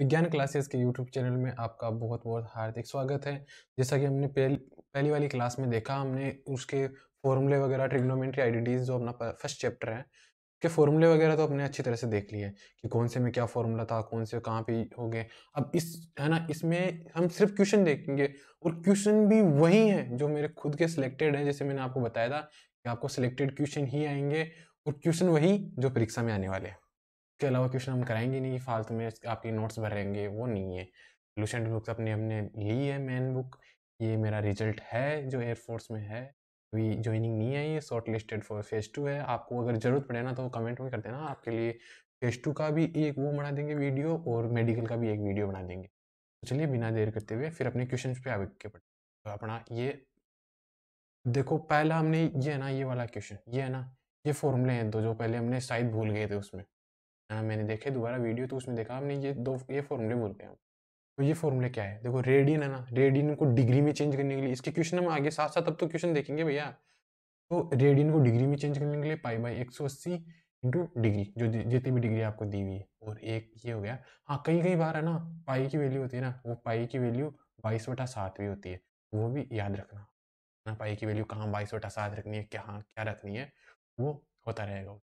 विज्ञान क्लासेस के YouTube channel में आपका बहुत बहुत हार्दिक स्वागत है जैसा कि हमने पहली पहली वाली क्लास में देखा हमने उसके फॉर्मूले वगैरह ट्रिग्नोमेंट्री आइडेंटिटीज जो अपना फर्स्ट चैप्टर है उसके फॉर्मूले वगैरह तो अपने अच्छी तरह से देख लिए कि कौन से में क्या फॉर्मूला था कौन से कहाँ पे हो गए अब इस है ना इसमें हम सिर्फ क्वेश्चन देखेंगे और क्वेश्चन भी वही हैं जो मेरे खुद के सिलेक्टेड हैं जैसे मैंने आपको बताया था कि आपको सिलेक्टेड क्वेश्चन ही आएंगे और क्वेश्चन वही जो परीक्षा में आने वाले हैं इसके अलावा क्वेश्चन हम कराएंगे नहीं फालतू में आपके नोट्स भरेंगे वो नहीं है लूसेंट बुक्स अपने हमने ली है मेन बुक ये मेरा रिजल्ट है जो एयरफोर्स में है अभी ज्वाइनिंग नहीं है shortlisted for phase two है आपको अगर ज़रूरत पड़े ना तो कमेंट में कर देना आपके लिए फेज टू का भी एक वो बना देंगे वीडियो और मेडिकल का भी एक वीडियो बना देंगे तो चलिए बिना देर करते हुए फिर अपने क्वेश्चन पे आगे पढ़ तो अपना ये देखो पहला हमने ये है ना ये वाला क्वेश्चन ये है ना ये फॉर्मूले हैं दो जो पहले हमने शायद भूल गए थे उसमें हाँ मैंने देखे दोबारा वीडियो तो उसमें देखा हमने ये दो ये फॉर्मूले बोलते हैं हम तो ये फॉर्मूले क्या है देखो रेडियन है ना रेडियन को डिग्री में चेंज करने के लिए इसके क्वेश्चन हम आगे साथ साथ अब तो क्वेश्चन देखेंगे भैया तो रेडियन को डिग्री में चेंज करने के लिए पाई बाई एक सौ अस्सी इंटू डिग्री जो जितनी भी डिग्री आपको दी हुई है और एक ये हो गया हाँ कई कई बार है ना पाई की वैल्यू होती है ना वो पाई की वैल्यू बाईस बटा सात भी होती है वो भी याद रखना ना हाँ, पाई की वैल्यू कहाँ बाईस बटा सात रखनी है क्या क्या रखनी है वो होता रहेगा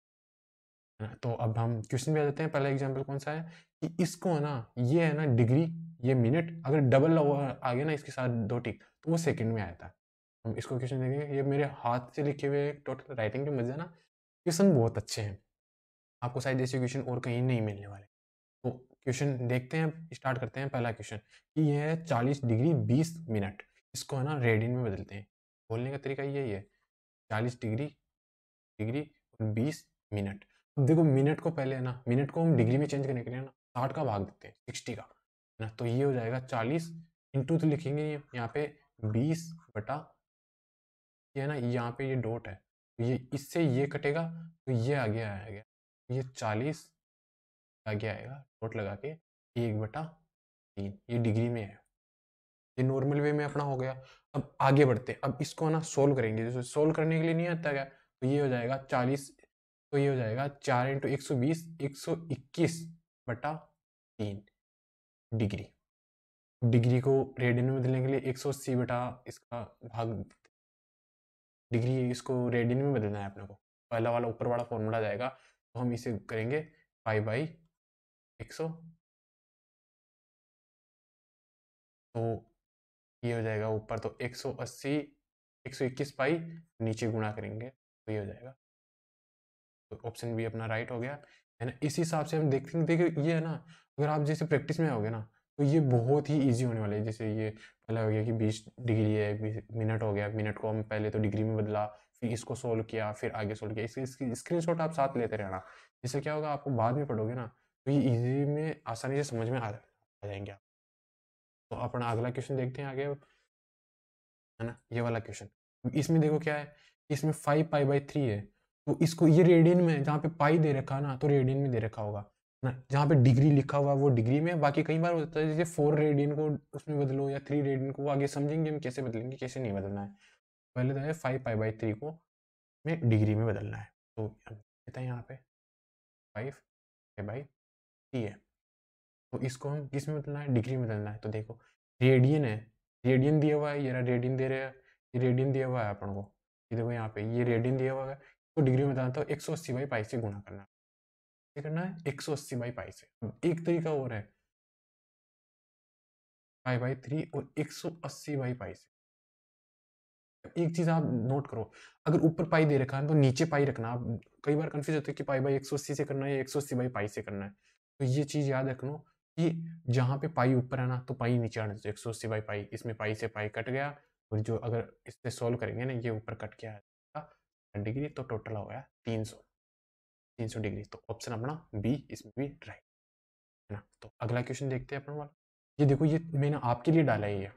ना तो अब हम क्वेश्चन भी आ जाते हैं पहला एग्जाम्पल कौन सा है कि इसको है ना ये है ना डिग्री ये मिनट अगर डबल आ गया ना इसके साथ दो टिक तो वो सेकंड में आया था हम इसको क्वेश्चन देखेंगे ये मेरे हाथ से लिखे हुए टोटल राइटिंग के मजे ना क्वेश्चन बहुत अच्छे हैं आपको शायद ऐसे क्वेश्चन और कहीं नहीं मिलने वाले तो क्वेश्चन देखते हैं स्टार्ट करते हैं पहला क्वेश्चन कि यह है चालीस डिग्री बीस मिनट इसको है ना रेडियन में बदलते हैं बोलने का तरीका यही है चालीस डिग्री डिग्री और बीस मिनट अब देखो मिनट को पहले है ना मिनट को हम डिग्री में चेंज करने के लिए ना साठ का भाग देते हैं सिक्सटी का है ना तो ये हो जाएगा चालीस इंटू तो लिखेंगे यहाँ पे बीस बटा ये है ना यहाँ पे ये डॉट है तो ये इससे ये कटेगा तो ये आगे आएगा ये चालीस आगे आएगा डॉट लगा के एक बटा तीन ये डिग्री में है ये नॉर्मल वे में अपना हो गया अब आगे बढ़ते अब इसको ना सोल्व करेंगे जैसे सोल्व करने के लिए नहीं आता गया तो ये हो जाएगा चालीस तो ये हो जाएगा चार इंटू एक सौ बीस एक सौ इक्कीस बटा तीन डिग्री डिग्री को रेडियन में बदलने के लिए एक सौ अस्सी बटा इसका भाग डिग्री इसको रेडियन में बदलना है अपने को पहला वाला ऊपर वाला फॉर्मूला जाएगा तो हम इसे करेंगे फाइव बाई एक सौ तो ये हो जाएगा ऊपर तो एक सौ अस्सी एक सौ इक्कीस पाई नीचे गुणा करेंगे तो ये हो जाएगा तो ऑप्शन बी अपना राइट हो गया है ना इस हिसाब से हम देखते हैं देखिए ये है ना अगर आप जैसे प्रैक्टिस में आओगे ना तो ये बहुत ही ईजी होने वाले है जैसे ये पहला हो गया कि बीस डिग्री है मिनट हो गया मिनट को हम पहले तो डिग्री में बदला फिर इसको सोल्व किया फिर आगे सोल्व किया इसकी स्क्रीन आप साथ लेते रहना जिससे क्या होगा आपको बाद में पढ़ोगे ना तो ये ईजी में आसानी से समझ में आ जाएंगे आप तो अपना अगला क्वेश्चन देखते हैं आगे है ना ये वाला क्वेश्चन इसमें देखो क्या है इसमें फाइव पाई बाई थ्री है तो इसको ये रेडियन में जहाँ पे पाई दे रखा ना तो रेडियन में दे रखा होगा ना जहाँ पे डिग्री लिखा हुआ वो डिग्री में बाकी कई बार होता है जैसे फोर रेडियन को उसमें बदलो या थ्री रेडियन को आगे समझेंगे हम कैसे बदलेंगे कैसे नहीं बदलना है पहले तो है फाइव पाई बाई थ्री को में डिग्री में बदलना है तो कहते हैं यहाँ पे फाइव पाई बाई थ्री है तो इसको हम किस में बदलना है डिग्री में बदलना है तो देखो रेडियन है रेडियन दिया हुआ है ये रेडियन दे रहे हैं रेडियन दिया हुआ है अपन को ये देखो यहाँ पे ये रेडियन दिया हुआ है तो डिग्री में बताता हूँ तो एक सौ अस्सी बाई पाई से गुणा करना है करना है एक सौ अस्सी बाई पाई से तो एक तरीका और है पाई बाई थ्री और एक सौ अस्सी बाई पाई से एक चीज आप नोट करो अगर ऊपर पाई दे रखा है तो नीचे पाई रखना आप कई बार कंफ्यूज होते हैं कि पाई बाई एक सौ अस्सी से करना है या एक सौ अस्सी बाई पाई से करना है तो ये चीज याद रख लो कि जहाँ पे पाई ऊपर है ना तो पाई नीचे आना चाहिए एक सौ अस्सी बाई पाई इसमें पाई से पाई कट गया और जो अगर इससे सॉल्व करेंगे ना ये ऊपर कट गया डिग्री तो टोटल हो गया तीन सौ तीन सौ डिग्री तो ऑप्शन अपना बी इसमें भी राइट है ना तो अगला क्वेश्चन देखते हैं अपन वाला ये देखो ये मैंने आपके लिए डाला ही है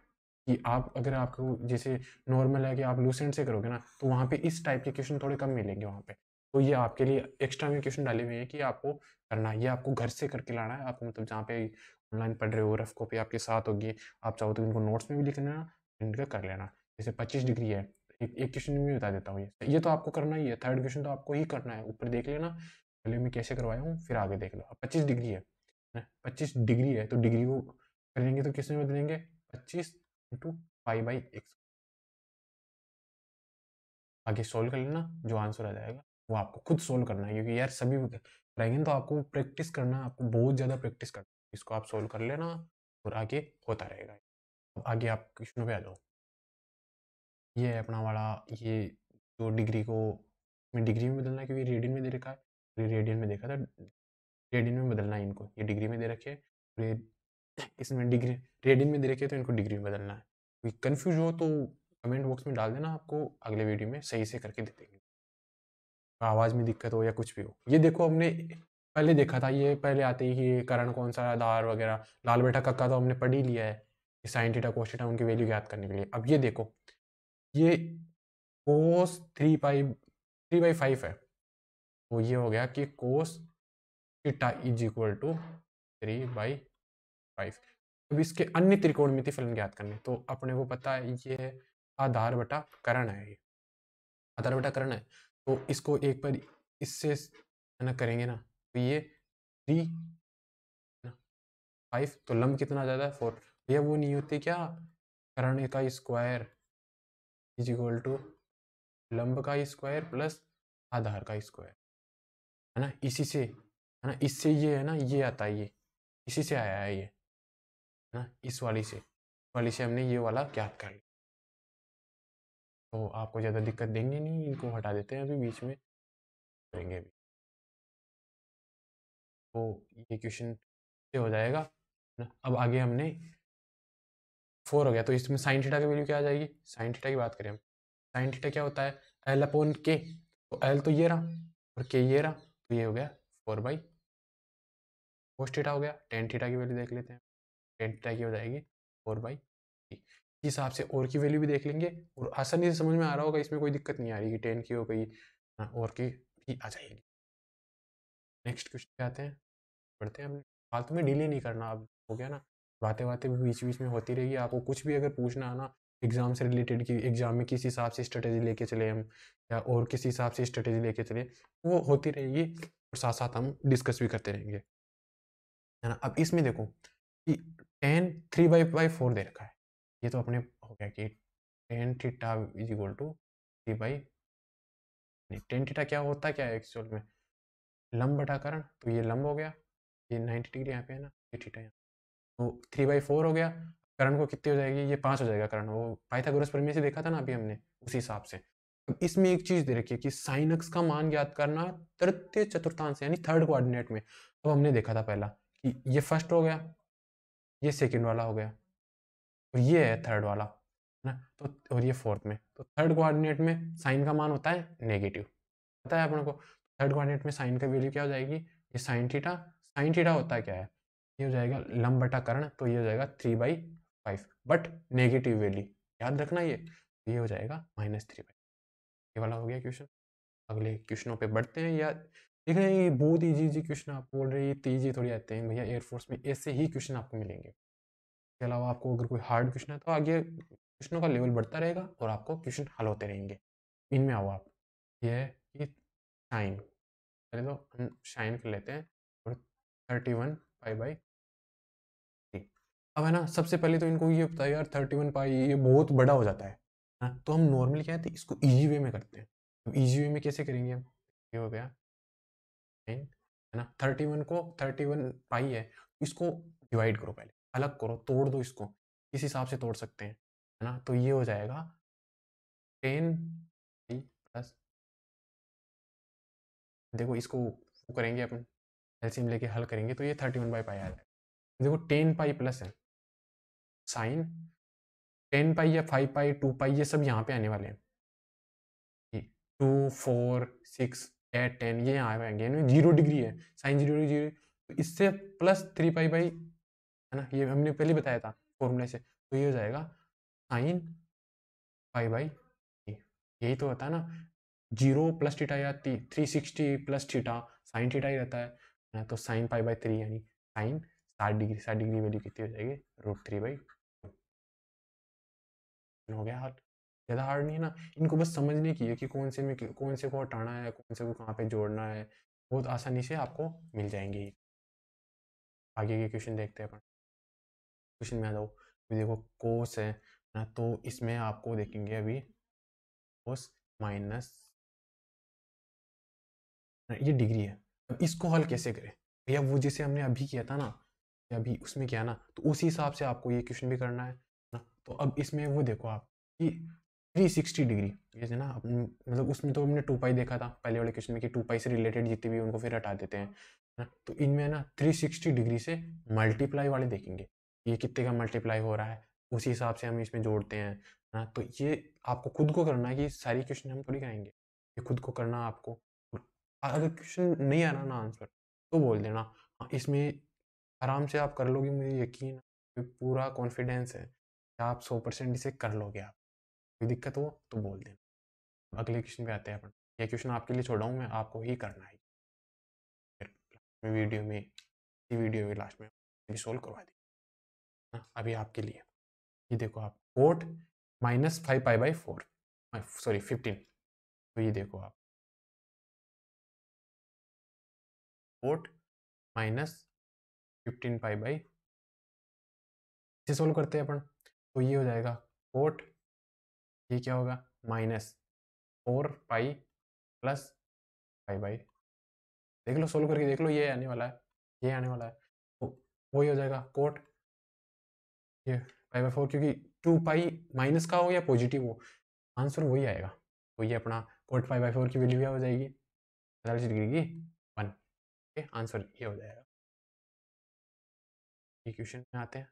कि आप अगर आपको जैसे नॉर्मल है कि आप लूसेंट से करोगे ना तो वहाँ पे इस टाइप के क्वेश्चन थोड़े कम मिलेंगे वहाँ पे तो ये आपके लिए एक्स्ट्रा में क्वेश्चन डाले हुए हैं कि आपको करना है ये आपको घर से करके लाना है आपको मतलब जहाँ पे ऑनलाइन पढ़ रहे हो रफ कॉपी आपके साथ होगी आप चाहो तो इनको नोट्स में भी लिख लेना प्रिंट कर लेना जैसे पच्चीस डिग्री है एक एक क्वेश्चन में बता देता हूँ ये ये तो आपको करना ही है थर्ड क्वेश्चन तो आपको ही करना है ऊपर देख लेना पहले मैं कैसे करवाया हूँ फिर आगे देख लो पच्चीस डिग्री है पच्चीस डिग्री है तो डिग्री को करेंगे तो किसमें बदलेंगे पच्चीस इंटू फाइव बाई एक्स आगे सोल्व कर लेना जो आंसर आ जाएगा वो आपको खुद सोल्व करना है क्योंकि यार सभी करेंगे तो आपको प्रैक्टिस करना आपको बहुत ज़्यादा प्रैक्टिस करना इसको आप सोल्व कर लेना और आगे होता रहेगा अब आगे आप क्वेश्चनों पे आ जाओ ये है अपना वाला ये जो डिग्री को मैं डिग्री में बदलना है क्योंकि रेडियन में दे रखा है रेडियन में देखा था रेडियन में बदलना है इनको ये डिग्री में दे रखे है इसमें डिग्री रेडियन में दे रखे तो इनको डिग्री में बदलना है कोई कन्फ्यूज हो तो कमेंट बॉक्स में डाल देना आपको अगले वीडियो में सही से करके दे देंगे आवाज़ में दिक्कत हो या कुछ भी हो ये देखो हमने पहले देखा था ये पहले आते ही ये करण कौन सा आधार वगैरह लाल बेटा कक्का तो हमने पढ़ ही लिया है साइन टीटा उनकी वैल्यू याद करने के लिए अब ये देखो ये cos three by three by five है तो ये हो गया कि cos theta is equal to three by five अब इसके अन्य त्रिकोणमिति फलन ज्ञात करने तो अपने को पता है ये आधार बटा करण है ये आधार बटा करण है तो इसको एक बार इससे है ना करेंगे ना तो ये थ्री फाइव तो लंब कितना ज़्यादा है फोर भैया वो नहीं होते क्या करण का स्क्वायर इज इक्वल टू लंब का स्क्वायर प्लस आधार का स्क्वायर है ना इसी से है ना इससे ये है ना ये आता है ये इसी से आया है ये है ना इस वाली से वाली से हमने ये वाला ज्ञात कर लिया तो आपको ज़्यादा दिक्कत देंगे नहीं इनको हटा देते हैं अभी बीच में करेंगे अभी तो ये क्वेश्चन से हो जाएगा ना अब आगे हमने फोर हो गया तो इसमें साइन थीटा की वैल्यू क्या आ जाएगी साइन थीटा की बात करें हम साइन थीटा क्या होता है एल अपोन के तो एल तो ये रहा और के ये रहा तो ये हो गया फोर बाई कोस थीटा हो गया टेन थीटा की वैल्यू देख लेते हैं टेन थीटा की हो जाएगी फोर बाई इस हिसाब से और की वैल्यू भी देख लेंगे और आसानी से समझ में आ रहा होगा इसमें कोई दिक्कत नहीं आ रही कि टेन की हो गई हाँ, और की भी आ जाएगी नेक्स्ट क्वेश्चन आते हैं पढ़ते हैं हमने फालतू में डिले नहीं करना अब हो गया ना बातें बातें भी बीच बीच में होती रहेगी आपको कुछ भी अगर पूछना है ना एग्ज़ाम से रिलेटेड कि एग्ज़ाम में किस हिसाब से स्ट्रेटेजी लेके चले हम या और किस हिसाब से स्ट्रेटेजी लेके चले वो होती रहेगी और साथ साथ हम डिस्कस भी करते रहेंगे है ना अब इसमें देखो कि tan three by by four दे रखा है ये तो अपने हो गया कि tan theta is equal to three by नहीं टेन थीटा क्या होता क्या है एक्चुअल में लंब बटाकरण तो ये लंब हो गया ये नाइन्टी डिग्री यहाँ पे है ना ये थीटा यहाँ थ्री बाई फोर हो गया करण को कितनी हो जाएगी ये पाँच हो जाएगा करण वो पाइथागोरस प्रमेय से देखा था ना अभी हमने उसी हिसाब से अब इसमें एक चीज दे रखी है कि साइनक्स का मान ज्ञात करना तृतीय चतुर्थांश यानी थर्ड कोऑर्डिनेट में अब तो हमने देखा था पहला कि ये फर्स्ट हो गया ये सेकेंड वाला हो गया और ये है थर्ड वाला है ना तो और ये फोर्थ में तो थर्ड कोऑर्डिनेट में साइन का मान होता है नेगेटिव पता है अपन को थर्ड कोऑर्डिनेट में साइन का वैल्यू क्या हो जाएगी ये साइन थीटा साइन थीटा होता क्या है ये हो जाएगा लंब बटा तो ये हो जाएगा three by five but negative value याद रखना ये ये हो जाएगा माइनस थ्री बाई ये वाला हो गया क्वेश्चन अगले क्वेश्चनों पे बढ़ते हैं या देख रहे हैं ये बहुत ईजी ईजी क्वेश्चन आप बोल रहे हैं तेजी थोड़ी आते हैं भैया एयरफोर्स में ऐसे ही क्वेश्चन आपको मिलेंगे इसके अलावा आपको अगर कोई हार्ड क्वेश्चन है तो आगे क्वेश्चनों का लेवल बढ़ता रहेगा और आपको क्वेश्चन हल होते रहेंगे इनमें आओ आप ये है पहले तो हम कर लेते हैं और थर्टी वन फाइव बाई अब है ना सबसे पहले तो इनको ये पता है यार थर्टी वन पाई ये बहुत बड़ा हो जाता है ना हाँ, तो हम नॉर्मली क्या है इसको ईजी वे में करते हैं अब ईजी वे में कैसे करेंगे हम ये हो गया है ना थर्टी वन को थर्टी वन पाई है इसको डिवाइड करो पहले अलग करो तोड़ दो इसको इस हिसाब से तोड़ सकते हैं है ना तो ये हो जाएगा टेन प्लस देखो इसको करेंगे अपन एलसीएम लेके हल करेंगे तो ये थर्टी वन बाई पाई आ जाएगा देखो टेन पाई प्लस है साइन टेन पाई या फाइव पाई टू पाई ये सब यहाँ पे आने वाले हैं two four six eight ten ये यहाँ पे आएंगे यानी जीरो डिग्री है साइन जीरो डिग्री जीरो तो इससे प्लस थ्री पाई बाई है ना ये हमने पहले बताया था फॉर्मूले से तो ये हो जाएगा साइन पाई बाई यही तो होता है ना जीरो प्लस थीटा या three sixty plus theta sine theta ही रहता है ना तो साइन पाई बाई थ्री यानी साइन साठ डिग्री साठ डिग्री वैल्यू कितनी हो जाएगी रूट थ्री बाई हो गया हार्ड ज़्यादा हार्ड नहीं है ना इनको बस समझने की है कि कौन से में कौन से को हटाना है कौन से को कहाँ पे जोड़ना है बहुत आसानी से आपको मिल जाएंगे आगे के क्वेश्चन देखते हैं अपन क्वेश्चन में आ जाओ देखो कोस है ना तो इसमें आपको देखेंगे अभी कोस माइनस ये डिग्री है अब इसको हल कैसे करें भैया वो जैसे हमने अभी किया था ना अभी उसमें किया ना तो उसी हिसाब से आपको ये क्वेश्चन भी करना है ना तो अब इसमें वो देखो आप कि 360 डिग्री जैसे ना मतलब उसमें तो हमने टू पाई देखा था पहले वाले क्वेश्चन में कि टू पाई से रिलेटेड जितने भी उनको फिर हटा देते हैं ना तो इनमें ना 360 डिग्री से मल्टीप्लाई वाले देखेंगे ये कितने का मल्टीप्लाई हो रहा है उसी हिसाब से हम इसमें जोड़ते हैं ना तो ये आपको खुद को करना है कि सारी क्वेश्चन हम थोड़ी कराएंगे ये खुद को करना आपको अगर क्वेश्चन नहीं आ रहा ना आंसर तो बोल देना हाँ, इसमें आराम से आप कर लोगे मुझे यकीन पूरा कॉन्फिडेंस है आप सौ परसेंट इसे कर लोगे आप कोई दिक्कत हो तो बोल देना अगले क्वेश्चन पे आते हैं अपन ये क्वेश्चन आपके लिए छोड़ा हूँ मैं आपको ही करना है में वीडियो में इसी वीडियो में लास्ट में भी सोल्व करवा दी हाँ, अभी आपके लिए ये देखो आप cot minus five pi by four sorry fifteen तो ये देखो आप cot minus fifteen pi by इसे सोल्व करते हैं अपन तो ये हो जाएगा कोट ये क्या होगा minus four pi plus five by देख लो सोल्व करके देख लो ये आने वाला है ये आने वाला है तो वो ही हो जाएगा कोट ये फाइव बाई फोर क्योंकि टू पाई माइनस का हो या पॉजिटिव हो आंसर वही आएगा तो ये अपना कोट फाइव बाई फोर की वैल्यू क्या हो जाएगी पैंतालीस डिग्री की वन ओके आंसर ये हो जाएगा ये क्वेश्चन में आते हैं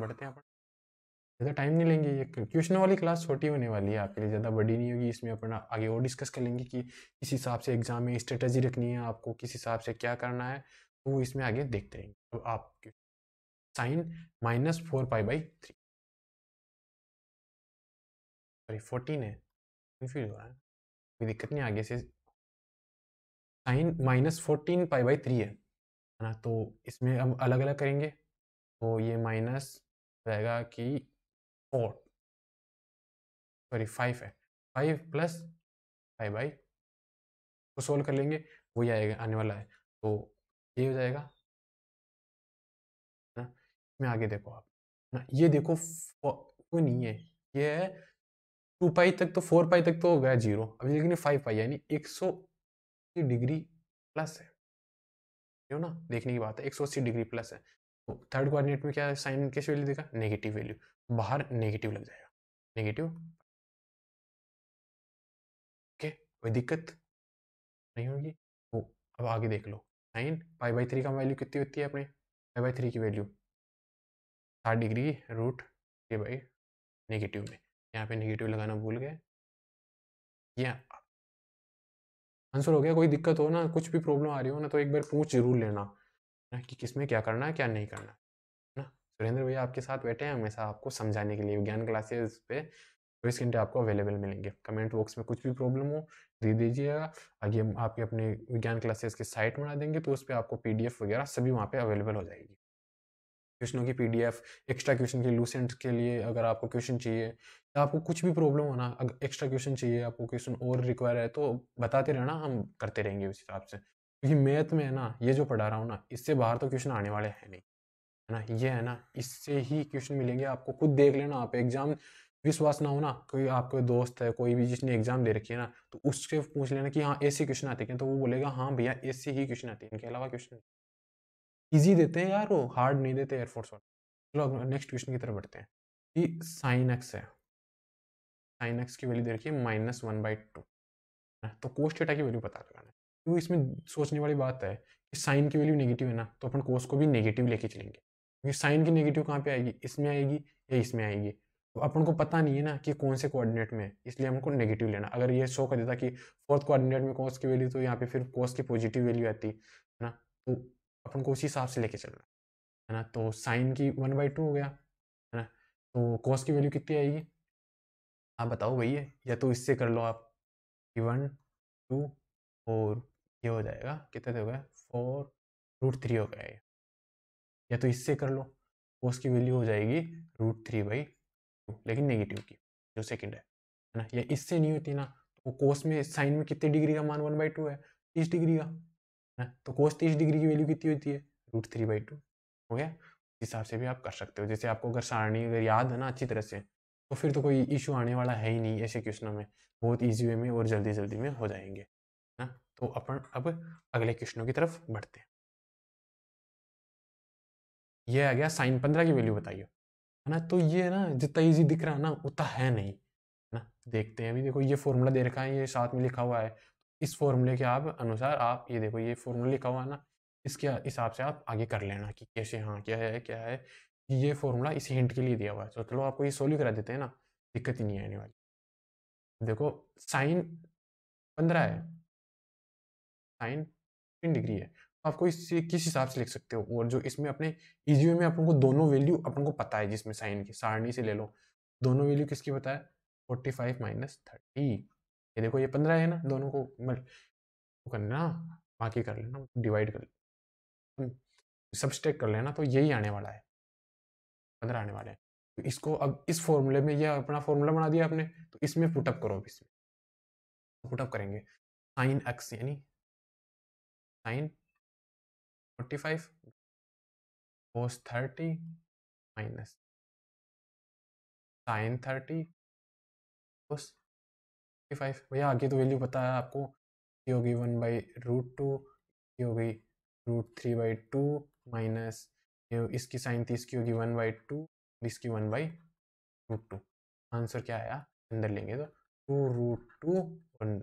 बढ़ते हैं अपन ज़्यादा टाइम नहीं लेंगे ये क्वेश्चन वाली क्लास छोटी होने वाली है आपके लिए ज़्यादा बड़ी नहीं होगी इसमें अपना आगे और डिस्कस कर लेंगे कि किस हिसाब से एग्जाम में स्ट्रेटजी रखनी है आपको किस हिसाब से क्या करना है तो वो इसमें आगे देखते रहेंगे तो आप sine minus four pi by three sorry fourteen है कन्फ्यूज हो रहा है कोई दिक्कत नहीं आगे से sine minus fourteen pi by three है ना तो इसमें हम अलग अलग करेंगे तो ये माइनस रहेगा कि फोर सॉरी फाइव है फाइव प्लस फाइव बाई तो सोल्व कर लेंगे वही आएगा आने वाला है तो ये हो जाएगा ना हाँ, इसमें आगे देखो आप ना हाँ, ये देखो वो नहीं है ये है टू पाई तक तो फोर पाई तक तो हो गया जीरो अभी लेकिन फाइव पाई यानी एक सौ डिग्री प्लस है ना देखने की बात है एक सौ अस्सी डिग्री प्लस है थर्ड कोऑर्डिनेट में क्या साइन किस वैल्यू देगा नेगेटिव वैल्यू बाहर नेगेटिव लग जाएगा नेगेटिव ओके कोई दिक्कत नहीं होगी वो अब आगे देख लो साइन पाई बाई थ्री का वैल्यू कितनी होती है अपने पाई बाई थ्री की वैल्यू साठ degree root three by negative में यहाँ पे नेगेटिव लगाना भूल गए या आंसर हो गया कोई दिक्कत हो ना कुछ भी प्रॉब्लम आ रही हो ना तो एक बार पूछ जरूर लेना ना कि किसमें क्या करना है क्या नहीं करना है ना सुरेंद्र भैया आपके साथ बैठे हैं हमेशा आपको समझाने के लिए विज्ञान क्लासेस पे चौबीस घंटे आपको अवेलेबल मिलेंगे कमेंट बॉक्स में कुछ भी प्रॉब्लम हो दे दीजिएगा आगे हम आपके अपने विज्ञान क्लासेस के साइट बना देंगे तो उस पर आपको पी वगैरह सभी वहाँ पर अवेलेबल हो जाएगी क्वेश्चनों की पी एक्स्ट्रा क्वेश्चन के लूसेंट के लिए अगर आपको क्वेश्चन चाहिए या आपको कुछ भी प्रॉब्लम होना अगर एक्स्ट्रा क्वेश्चन चाहिए आपको क्वेश्चन और रिक्वायर है तो बताते रहना हम करते रहेंगे उस हिसाब से क्योंकि मैथ में है ना ये जो पढ़ा रहा हूँ ना इससे बाहर तो क्वेश्चन आने वाले हैं नहीं है ना ये है ना इससे ही क्वेश्चन मिलेंगे आपको खुद देख लेना आप एग्जाम विश्वास ना हो ना कोई आपका दोस्त है कोई भी जिसने एग्जाम दे रखी है ना तो उससे पूछ लेना कि हाँ ऐसे क्वेश्चन आते हैं तो वो बोलेगा हाँ भैया ऐसे ही क्वेश्चन आते हैं इनके अलावा क्वेश्चन ईजी देते हैं यार वो हार्ड नहीं देते एयरफोर्स वाले चलो नेक्स्ट क्वेश्चन की तरफ बढ़ते हैं कि साइन एक्स है साइन एक्स की वैल्यू दे रखी है माइनस वन बाई टू तो कोस्ट डेटा की वैल्यू पता लगाना क्योंकि इसमें सोचने वाली बात है कि साइन की वैल्यू नेगेटिव है ना तो अपन कोस को भी नेगेटिव लेके चलेंगे क्योंकि साइन की नेगेटिव कहाँ पे आएगी इसमें आएगी या इसमें आएगी तो अपन को पता नहीं है ना कि कौन से कोऑर्डिनेट में है इसलिए हमको नेगेटिव लेना अगर ये शो कर देता कि फोर्थ कोऑर्डिनेट में कोस की वैल्यू तो यहाँ पे फिर कोस की पॉजिटिव वैल्यू आती है ना तो अपन को उसी हिसाब से लेके चलना है ना तो साइन की वन बाई टू हो गया है ना तो कोस की वैल्यू कितनी आएगी आप बताओ भैया या तो इससे कर लो आप वन टू और ये हो जाएगा कितने से हो गया फोर रूट थ्री हो गया ये या तो इससे कर लो कोस की वैल्यू हो जाएगी रूट थ्री बाई टू लेकिन नेगेटिव की जो सेकंड है है ना या इससे नहीं होती ना तो कोस में साइन में कितने डिग्री का मान वन बाई टू है तीस डिग्री का है तो कोस तीस डिग्री की वैल्यू कितनी होती है रूट थ्री बाई टू हो गया उस हिसाब से भी आप कर सकते हो जैसे आपको अगर सारणी अगर याद है ना अच्छी तरह से तो फिर तो कोई इशू आने वाला है ही नहीं ऐसे क्वेश्चनों में बहुत ईजी वे में और जल्दी जल्दी में हो जाएंगे है ना तो अपन अब अगले क्वेश्चनों की तरफ बढ़ते हैं ये आ गया साइन पंद्रह की वैल्यू बताइए है ना तो ये ना जितना ईजी दिख रहा है ना उतना है नहीं है ना देखते हैं अभी देखो ये फॉर्मूला दे रखा है ये साथ में लिखा हुआ है इस फॉर्मूले के आप अनुसार आप ये देखो ये फॉर्मूला लिखा हुआ है ना इसके हिसाब से आप आगे कर लेना कि कैसे हाँ क्या है क्या है ये फॉर्मूला इस हिंट के लिए दिया हुआ है तो चलो आपको ये सोल्व करा देते हैं ना दिक्कत ही नहीं आने वाली देखो साइन पंद्रह है साइन तीन डिग्री है तो आपको इससे किस हिसाब से लिख सकते हो और जो इसमें अपने ईजीओ में अपन को दोनों वैल्यू अपन को पता है जिसमें साइन की सारणी से ले लो दोनों वैल्यू किसकी पता है फोर्टी फाइव माइनस थर्टी ये देखो ये पंद्रह है ना दोनों को मल्ट तो करना बाकी कर लेना डिवाइड कर लेना सब्सट्रैक्ट कर लेना तो यही आने वाला है पंद्रह आने वाले हैं तो इसको अब इस फॉर्मूले में यह अपना फॉर्मूला बना दिया आपने तो इसमें पुटअप करो अब इसमें पुटअप करेंगे साइन एक्स यानी sine 45 cos 30 minus sine 30 cos 45 भैया आगे तो वैल्यू पता है आपको ये होगी वन बाई रूट टू ये हो गई root three by two minus ये इसकी साइन थी इसकी होगी वन बाई टू इसकी one by root two answer क्या आया अंदर लेंगे तो टू रूट टू वन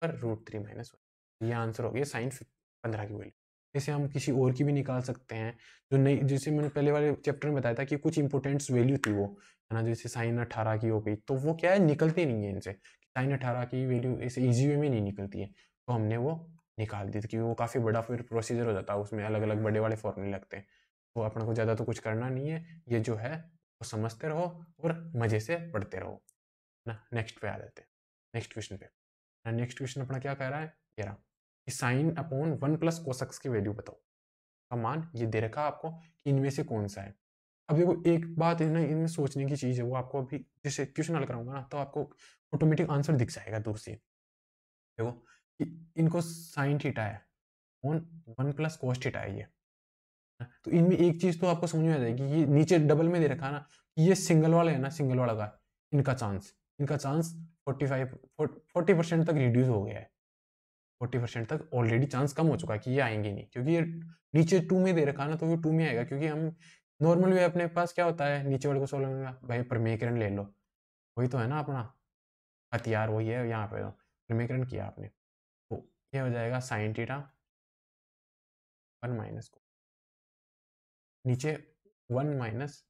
पर रूट थ्री माइनस वन ये आंसर हो गया साइन फिफ्टी पंद्रह की वैल्यू जैसे हम किसी और की भी निकाल सकते हैं जो नई जैसे मैंने पहले वाले चैप्टर में बताया था कि कुछ इंपोर्टेंट्स वैल्यू थी वो है ना जैसे साइन अठारह की हो गई तो वो क्या है निकलती नहीं है इनसे साइन अठारह की वैल्यू ऐसे ईजी वे में नहीं निकलती है तो हमने वो निकाल दी क्योंकि वो काफ़ी बड़ा फिर प्रोसीजर हो जाता है उसमें अलग अलग बड़े वाले फॉर्मूले लगते हैं तो अपने को ज़्यादा तो कुछ करना नहीं है ये जो है वो समझते रहो और मज़े से पढ़ते रहो ना नेक्स्ट पे आ जाते हैं नेक्स्ट क्वेश्चन पे नेक्स्ट क्वेश्चन अपना क्या कह रहा है तेरह sine upon one plus cos x की वैल्यू बताओ का मान ये दे रखा आपको कि इनमें से कौन सा है अब देखो एक बात है इनमें सोचने की चीज़ है वो आपको अभी जैसे क्वेश्चन हल कराऊंगा ना तो आपको ऑटोमेटिक आंसर दिख जाएगा दूर से देखो कि इनको साइन थीटा है on one plus cos theta है ये तो इनमें एक चीज़ तो आपको समझ में आ जाएगी ये नीचे डबल में दे रखा ना ये सिंगल वाला है ना सिंगल वाला का इनका चांस इनका chance forty five forty percent तक रिड्यूस हो गया है फोर्टी परसेंट तक ऑलरेडी चांस कम हो चुका है कि ये आएंगे नहीं क्योंकि ये हम्म। नीचे टू में दे रखा ना तो वो टू में आएगा क्योंकि हम नॉर्मल वे अपने पास क्या होता है नीचे वाले को सोलह में भाई प्रमेकरण ले लो वही तो है ना अपना हथियार वही है यहाँ पे तो। प्रमेकरण किया आपने तो ये हो जाएगा साइन टीटा वन माइनस को नीचे वन माइनस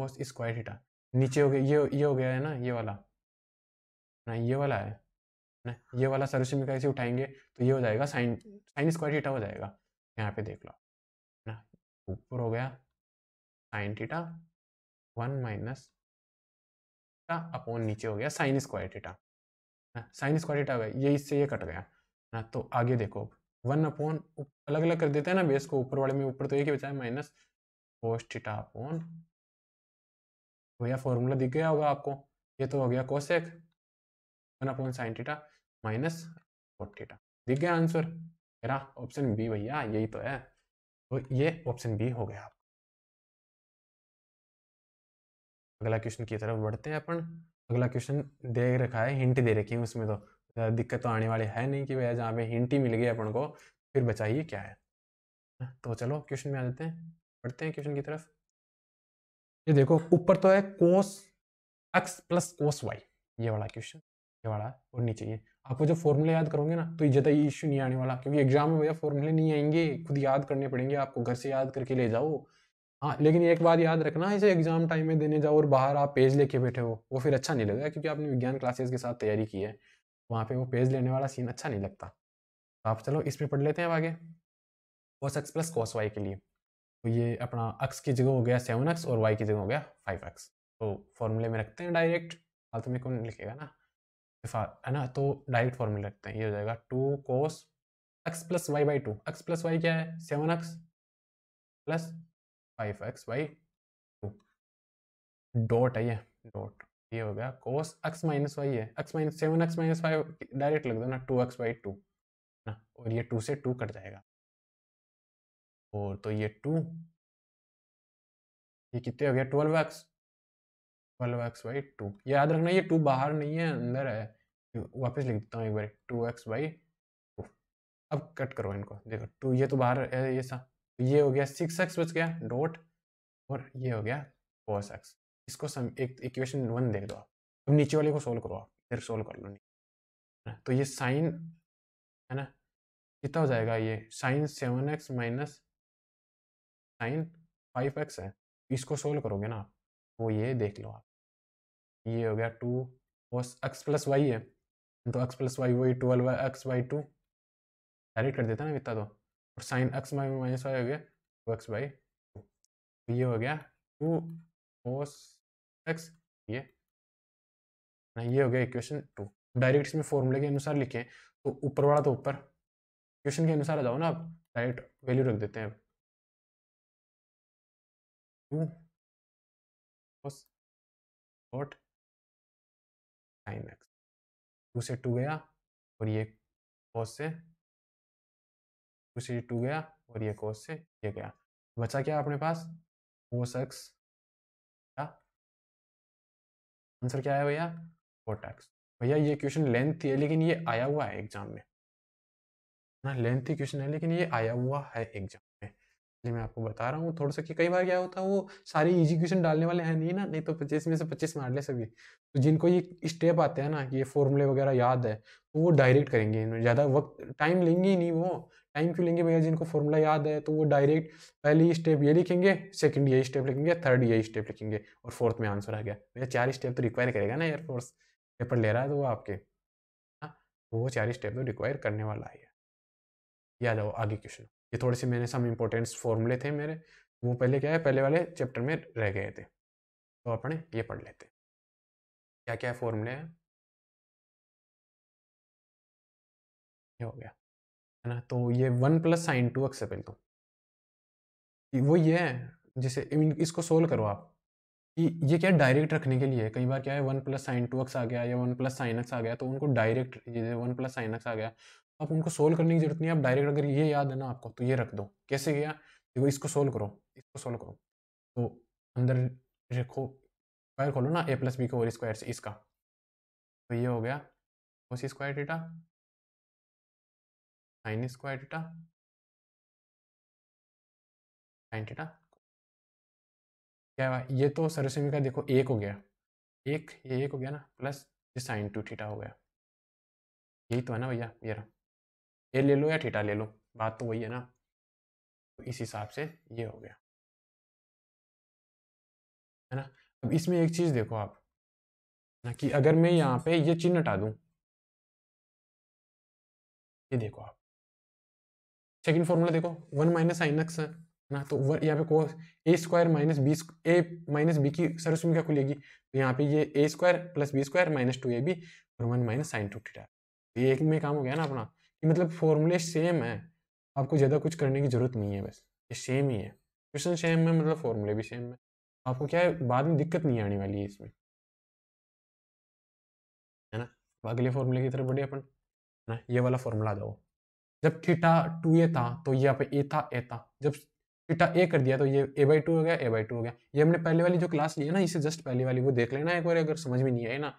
स्क्वायर टीटा नीचे हो गया ये ये हो गया है ना ये वाला ना ये वाला है ना ये वाला सर्विस का कैसे उठाएंगे तो ये हो जाएगा साइन साइन स्क्वायर थीटा हो जाएगा यहाँ पे देख लो है ना ऊपर हो गया sine theta one minus upon नीचे हो गया sine square theta sine square theta गया ये इससे ये कट गया ना तो आगे देखो वन अपॉन अलग अलग कर देते हैं ना बेस को ऊपर वाले में ऊपर तो एक ही बचा है माइनस कोस थीटा अपॉन भैया फॉर्मूला दिख गया होगा आपको ये तो हो गया cosec one upon sine theta minus cot theta दिख गया आंसर मेरा ऑप्शन बी भैया यही तो है तो ये ऑप्शन बी हो गया अगला क्वेश्चन की तरफ बढ़ते हैं अपन अगला क्वेश्चन दे रखा है हिंट दे रखी है उसमें तो दिक्कत तो आने वाली है नहीं कि भैया जहाँ पे हिंट ही मिल गई अपन को फिर बचाइए क्या है तो चलो क्वेश्चन में आ जाते हैं बढ़ते हैं क्वेश्चन की तरफ ये देखो ऊपर तो है cos x plus cos y ये वाला क्वेश्चन ये वाला होनी चाहिए आपको जब फॉर्मूला याद करोगे ना तो ज़्यादा इश्यू नहीं आने वाला क्योंकि एग्जाम में भैया फॉर्मूले नहीं आएंगे खुद याद करने पड़ेंगे आपको घर से याद करके ले जाओ हाँ लेकिन एक बात याद रखना इसे एग्जाम टाइम में देने जाओ और बाहर आप पेज लेके बैठे हो वो फिर अच्छा नहीं लगेगा क्योंकि आपने विज्ञान क्लासेस के साथ तैयारी की है वहाँ पे वो पेज लेने वाला सीन अच्छा नहीं लगता तो आप चलो इसमें पढ़ लेते हैं आगे cos x plus cos y के लिए तो ये अपना एक्स की जगह हो गया सेवन एक्स और वाई की जगह हो गया फाइव एक्स तो फॉर्मूले में रखते हैं डायरेक्ट फालतू में कौन लिखेगा ना है ना तो डायरेक्ट फॉर्मूला रखते हैं ये हो जाएगा two cos x plus y by two x plus y क्या है seven x plus five x by two dot है ये डॉट ये हो गया कोस एक्स माइनस वाई है x minus seven x minus five direct लग दो ना टू एक्स बाई टू ना और ये टू से टू कट जाएगा और तो ये टू ये कितने हो गया twelve x twelve x by two याद रखना ये टू बाहर नहीं है अंदर है वापस लिख देता हूँ एक बार टू एक्स बाई टू अब कट करो इनको देखो टू ये तो बाहर है ये सा ये हो गया सिक्स एक्स बच गया डॉट और ये हो गया फोर्स एक्स इसको सम एक इक्वेशन वन देख दो आप अब नीचे वाले को सोल्व करो आप फिर सोल्व कर लो तो ये साइन है ना कितना हो जाएगा ये sine seven x minus sine five x है इसको सोल्व करोगे ना आप वो ये देख लो आप ये हो गया two cos x plus y है तो एक्स प्लस वाई वही twelve y x y two direct कर देता ना कितना तो और sine x y minus y हो गया टू एक्स वाई टू तो ये हो गया टू कोस एक्स ये ना ये हो गया इक्वेशन टू डायरेक्ट इसमें फॉर्मूले के अनुसार लिखे तो ऊपर वाला तो ऊपर इक्वेशन के अनुसार आ जाओ ना आप डायरेक्ट वैल्यू रख देते हैं two cos dot sine x two से टू गया और ये कोस से टू से टू गया और ये कोस से ये गया बचा क्या अपने पास कोस एक्स क्या आंसर क्या है भैया कोट एक्स भैया ये क्वेश्चन लेंथ थी लेकिन ये आया हुआ है एग्जाम में ना लेंथ ही क्वेश्चन है लेकिन ये आया हुआ है एग्जाम जी मैं आपको बता रहा हूँ थोड़ा सा कि कई बार क्या होता है वो सारी क्वेश्चन डालने वाले हैं नहीं ना नहीं तो पच्चीस में से पच्चीस मार ले सभी तो जिनको ये स्टेप आते हैं ना ये फॉर्मूले वगैरह याद है तो वो डायरेक्ट करेंगे इनमें ज़्यादा वक्त टाइम लेंगे ही नहीं वो टाइम क्यों लेंगे भैया जिनको फॉर्मूला याद है तो वो डायरेक्ट पहली स्टेप ये लिखेंगे सेकंड ये स्टेप लिखेंगे थर्ड ये स्टेप लिखेंगे और फोर्थ में आंसर आ गया भैया चार स्टेप तो रिक्वायर करेगा ना एयरफोर्स पेपर ले रहा है तो वो आपके हाँ तो वो चार स्टेप तो रिक्वायर करने वाला है याद आओ आगे क्वेश्चन ये थोड़े से मैंने सम इम्पोर्टेंट्स फॉर्मूले थे मेरे वो पहले क्या है पहले वाले चैप्टर में रह गए थे तो अपने ये पढ़ लेते क्या क्या फॉर्मूले हैं ये हो गया है ना तो ये one plus sine two x पहले तो वो ये है जैसे इसको सोल्व करो आप कि ये क्या डायरेक्ट रखने के लिए कई बार क्या है one plus sine two x आ गया या वन प्लस साइन एक्स आ गया तो उनको direct one plus sine x आ गया आप उनको सोल्व करने की जरूरत नहीं है आप डायरेक्ट अगर ये याद है ना आपको तो ये रख दो कैसे गया देखो इसको सोल्व करो इसको सोल्व करो तो अंदर रखो स्क्वायर खोलो ना ए प्लस बी को और स्क्वायर से इसका तो ये हो गया sine square theta sine square theta sine theta क्या हुआ ये तो सरस्वती का देखो एक हो गया एक ये एक हो गया ना प्लस ये साइन टू थीटा हो गया यही तो है ना भैया ये रहा ए ले लो या ठीठा ले लो बात तो वही है ना तो इस हिसाब से ये हो गया है ना अब इसमें एक चीज़ देखो आप ना कि अगर मैं यहाँ पे ये चिन्ह हटा दू ये देखो आप सेकंड फॉर्मूला देखो वन माइनस साइन एक्स है ना तो वन यहाँ पे cos A square minus B A minus B की क्या खुलेगी तो यहाँ पे ये A square plus B square minus two A B और one minus sine two theta ये एक में काम हो गया ना अपना मतलब फॉर्मूले सेम है आपको ज़्यादा कुछ करने की ज़रूरत नहीं है बस ये सेम ही है क्वेश्चन सेम है मतलब फॉर्मूले भी सेम है आपको क्या है बाद में दिक्कत नहीं आने वाली है इसमें है ना अगले फॉर्मूले की तरफ बढ़े अपन है ना ये वाला फॉर्मूला दो जब थीटा टू ए था तो ये आप ए था ए था जब थीटा ए कर दिया तो ये ए बाई टू हो गया ए बाई टू हो गया ये हमने पहले वाली जो क्लास ली है ना इसे जस्ट पहले वाली वो देख लेना एक बार अगर समझ में नहीं आई ना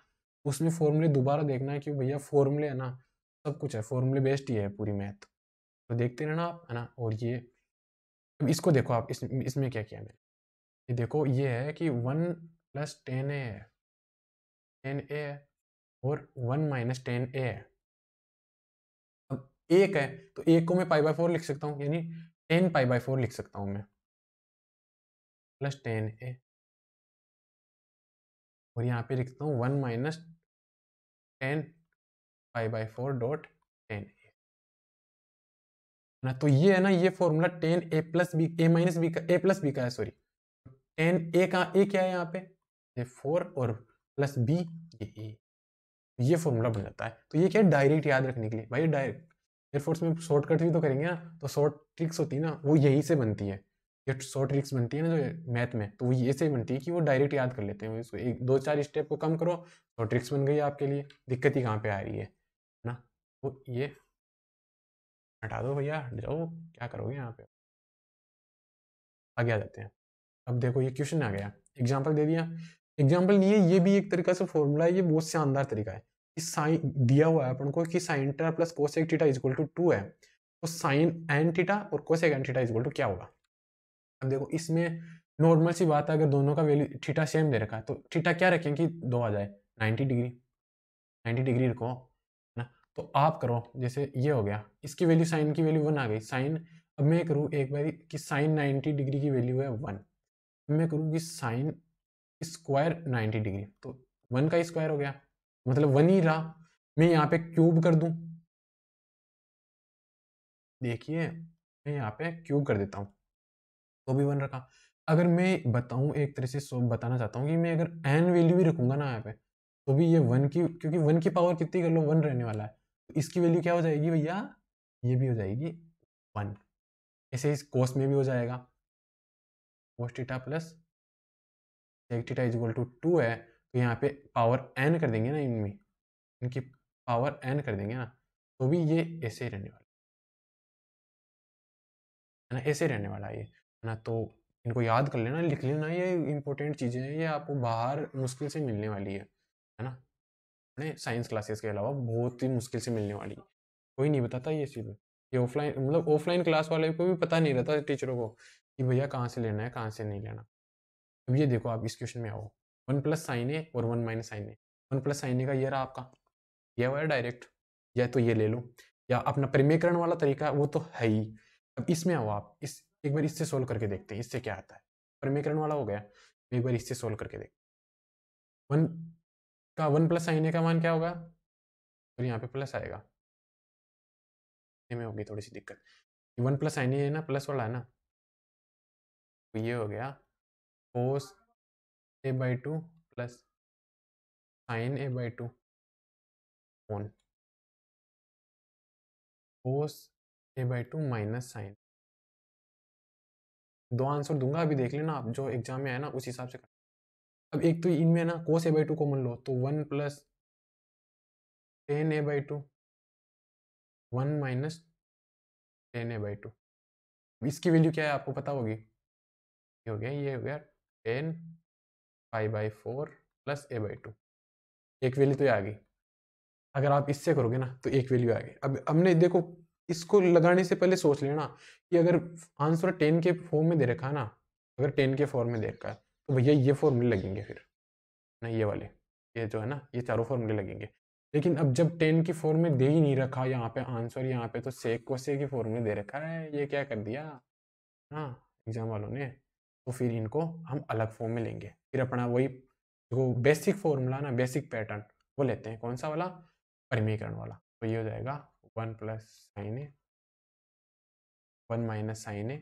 उसमें फॉर्मूले दोबारा देखना है कि भैया फॉर्मूले है ना सब कुछ है फॉर्मूले बेस्ड ही है पूरी मैथ तो देखते रहना आप है ना और ये अब इसको देखो आप इस, इसमें क्या किया मैंने ये देखो ये है कि वन प्लस टेन ए है टेन ए है और वन माइनस टेन ए है अब एक है तो एक को मैं पाई बाय फोर लिख सकता हूँ यानी टेन पाई बाय फोर लिख सकता हूँ मैं प्लस टेन ए और यहाँ पे लिखता हूँ one minus ten five by four dot ten A ना तो ये है ना ये formula ten A plus B A minus B का ए प्लस बी का है सॉरी टेन ए का ए क्या है यहाँ पे ये फोर और प्लस बी ये ए ये फॉर्मूला बन जाता है तो ये क्या है डायरेक्ट याद रखने के लिए भाई डायरेक्ट एयरफोर्स में शॉर्टकट भी तो करेंगे ना तो शॉर्ट ट्रिक्स होती है ना वो यही से बनती है ये शॉर्ट ट्रिक्स बनती है ना जो मैथ में तो वो ये से बनती है कि वो डायरेक्ट याद कर लेते हैं इसको एक दो चार स्टेप को कम करो शॉर्ट तो ट्रिक्स बन गई आपके लिए दिक्कत ही कहाँ पे आ रही है तो ये हटा दो भैया हट जाओ क्या करोगे यहाँ पे आगे आ जाते हैं अब देखो ये क्वेश्चन आ गया एग्जाम्पल दे दिया एग्जाम्पल नहीं है ये भी एक तरीका से फॉर्मूला है ये बहुत शानदार तरीका है इस साइन दिया हुआ है अपन को कि sine theta plus cosec theta is equal to two है तो साइन एन टीटा और cosec n theta is equal to क्या होगा अब देखो इसमें नॉर्मल सी बात है अगर दोनों का वैल्यू थीटा सेम दे रखा है तो थीटा क्या रखें कि दो आ जाए 90 डिग्री 90 डिग्री रखो तो आप करो जैसे ये हो गया इसकी वैल्यू साइन की वैल्यू वन आ गई साइन अब मैं करूँ एक बार कि साइन नाइन्टी डिग्री की वैल्यू है वन मैं करूँ कि साइन स्क्वायर नाइन्टी डिग्री तो वन का स्क्वायर हो गया मतलब वन ही रहा मैं यहाँ पे क्यूब कर दूँ देखिए मैं यहाँ पे क्यूब कर देता हूँ तो भी वन रखा अगर मैं बताऊँ एक तरह से सो बताना चाहता हूँ कि मैं अगर एन वैल्यू भी रखूँगा ना यहाँ पे तो भी ये वन की क्योंकि वन की पावर कितनी कर लो वन रहने वाला है तो इसकी वैल्यू क्या हो जाएगी भैया ये भी हो जाएगी वन ऐसे इस कोस में भी हो जाएगा cos theta plus theta is equal to two है तो यहाँ पे पावर एन कर देंगे ना इनमें इनकी पावर एन कर देंगे ना तो भी ये ऐसे ही रहने वाला है ना ऐसे रहने वाला ये है ना तो इनको याद कर लेना लिख लेना ये इंपॉर्टेंट चीज़ें हैं ये आपको बाहर मुश्किल से मिलने वाली है है ना अपने साइंस क्लासेस के अलावा बहुत ही मुश्किल से मिलने वाली कोई नहीं बताता ये चीज़ ये ऑफलाइन मतलब ऑफलाइन क्लास वाले को भी पता नहीं रहता टीचरों को कि भैया कहाँ से लेना है कहाँ से नहीं लेना अब ये देखो आप इस क्वेश्चन में आओ वन प्लस साइन ए और one minus sine A one plus sine A का ये रहा आपका यह हुआ डायरेक्ट या तो ये ले लो या अपना प्रेमीकरण वाला तरीका वो तो है ही अब इसमें आओ आप इस एक बार इससे सोल्व करके देखते हैं इससे क्या आता है प्रेमीकरण वाला हो गया एक बार इससे सोल्व करके देखते वन इसका वन प्लस साइन ए का मान क्या होगा और यहाँ पे प्लस आएगा में होगी थोड़ी सी दिक्कत वन प्लस साइन ए है ना प्लस वाला है ना तो ये हो गया cos A by two plus sine A by two on cos A by two minus sine दो आंसर दूंगा अभी देख लेना आप जो एग्जाम में आए ना उस हिसाब से कर अब एक तो इनमें ना cos A by two common लो तो one plus ten A by two one minus ten A by two इसकी वैल्यू क्या है आपको पता होगी ये हो गया ये हो गया ten five by four plus A by two एक वैल्यू तो ये आ गई अगर आप इससे करोगे ना तो एक वैल्यू आ गई अब हमने देखो इसको लगाने से पहले सोच लेना कि अगर आंसर टेन के फॉर्म में दे रखा है ना अगर टेन के फॉर्म में दे रखा है तो भैया ये फॉर्मूले लगेंगे फिर ना ये वाले ये जो है ना ये चारों फॉर्मूले लगेंगे लेकिन अब जब टेन की फॉर्म में दे ही नहीं रखा यहाँ पे आंसर यहाँ पे तो सेक को से की फॉर्म में दे रखा है ये क्या कर दिया हाँ एग्जाम वालों ने तो फिर इनको हम अलग फॉर्म में लेंगे फिर अपना वही जो बेसिक फॉर्मूला ना बेसिक पैटर्न वो लेते हैं कौन सा वाला परिमीकरण वाला तो ये हो जाएगा one plus sine A one minus sine A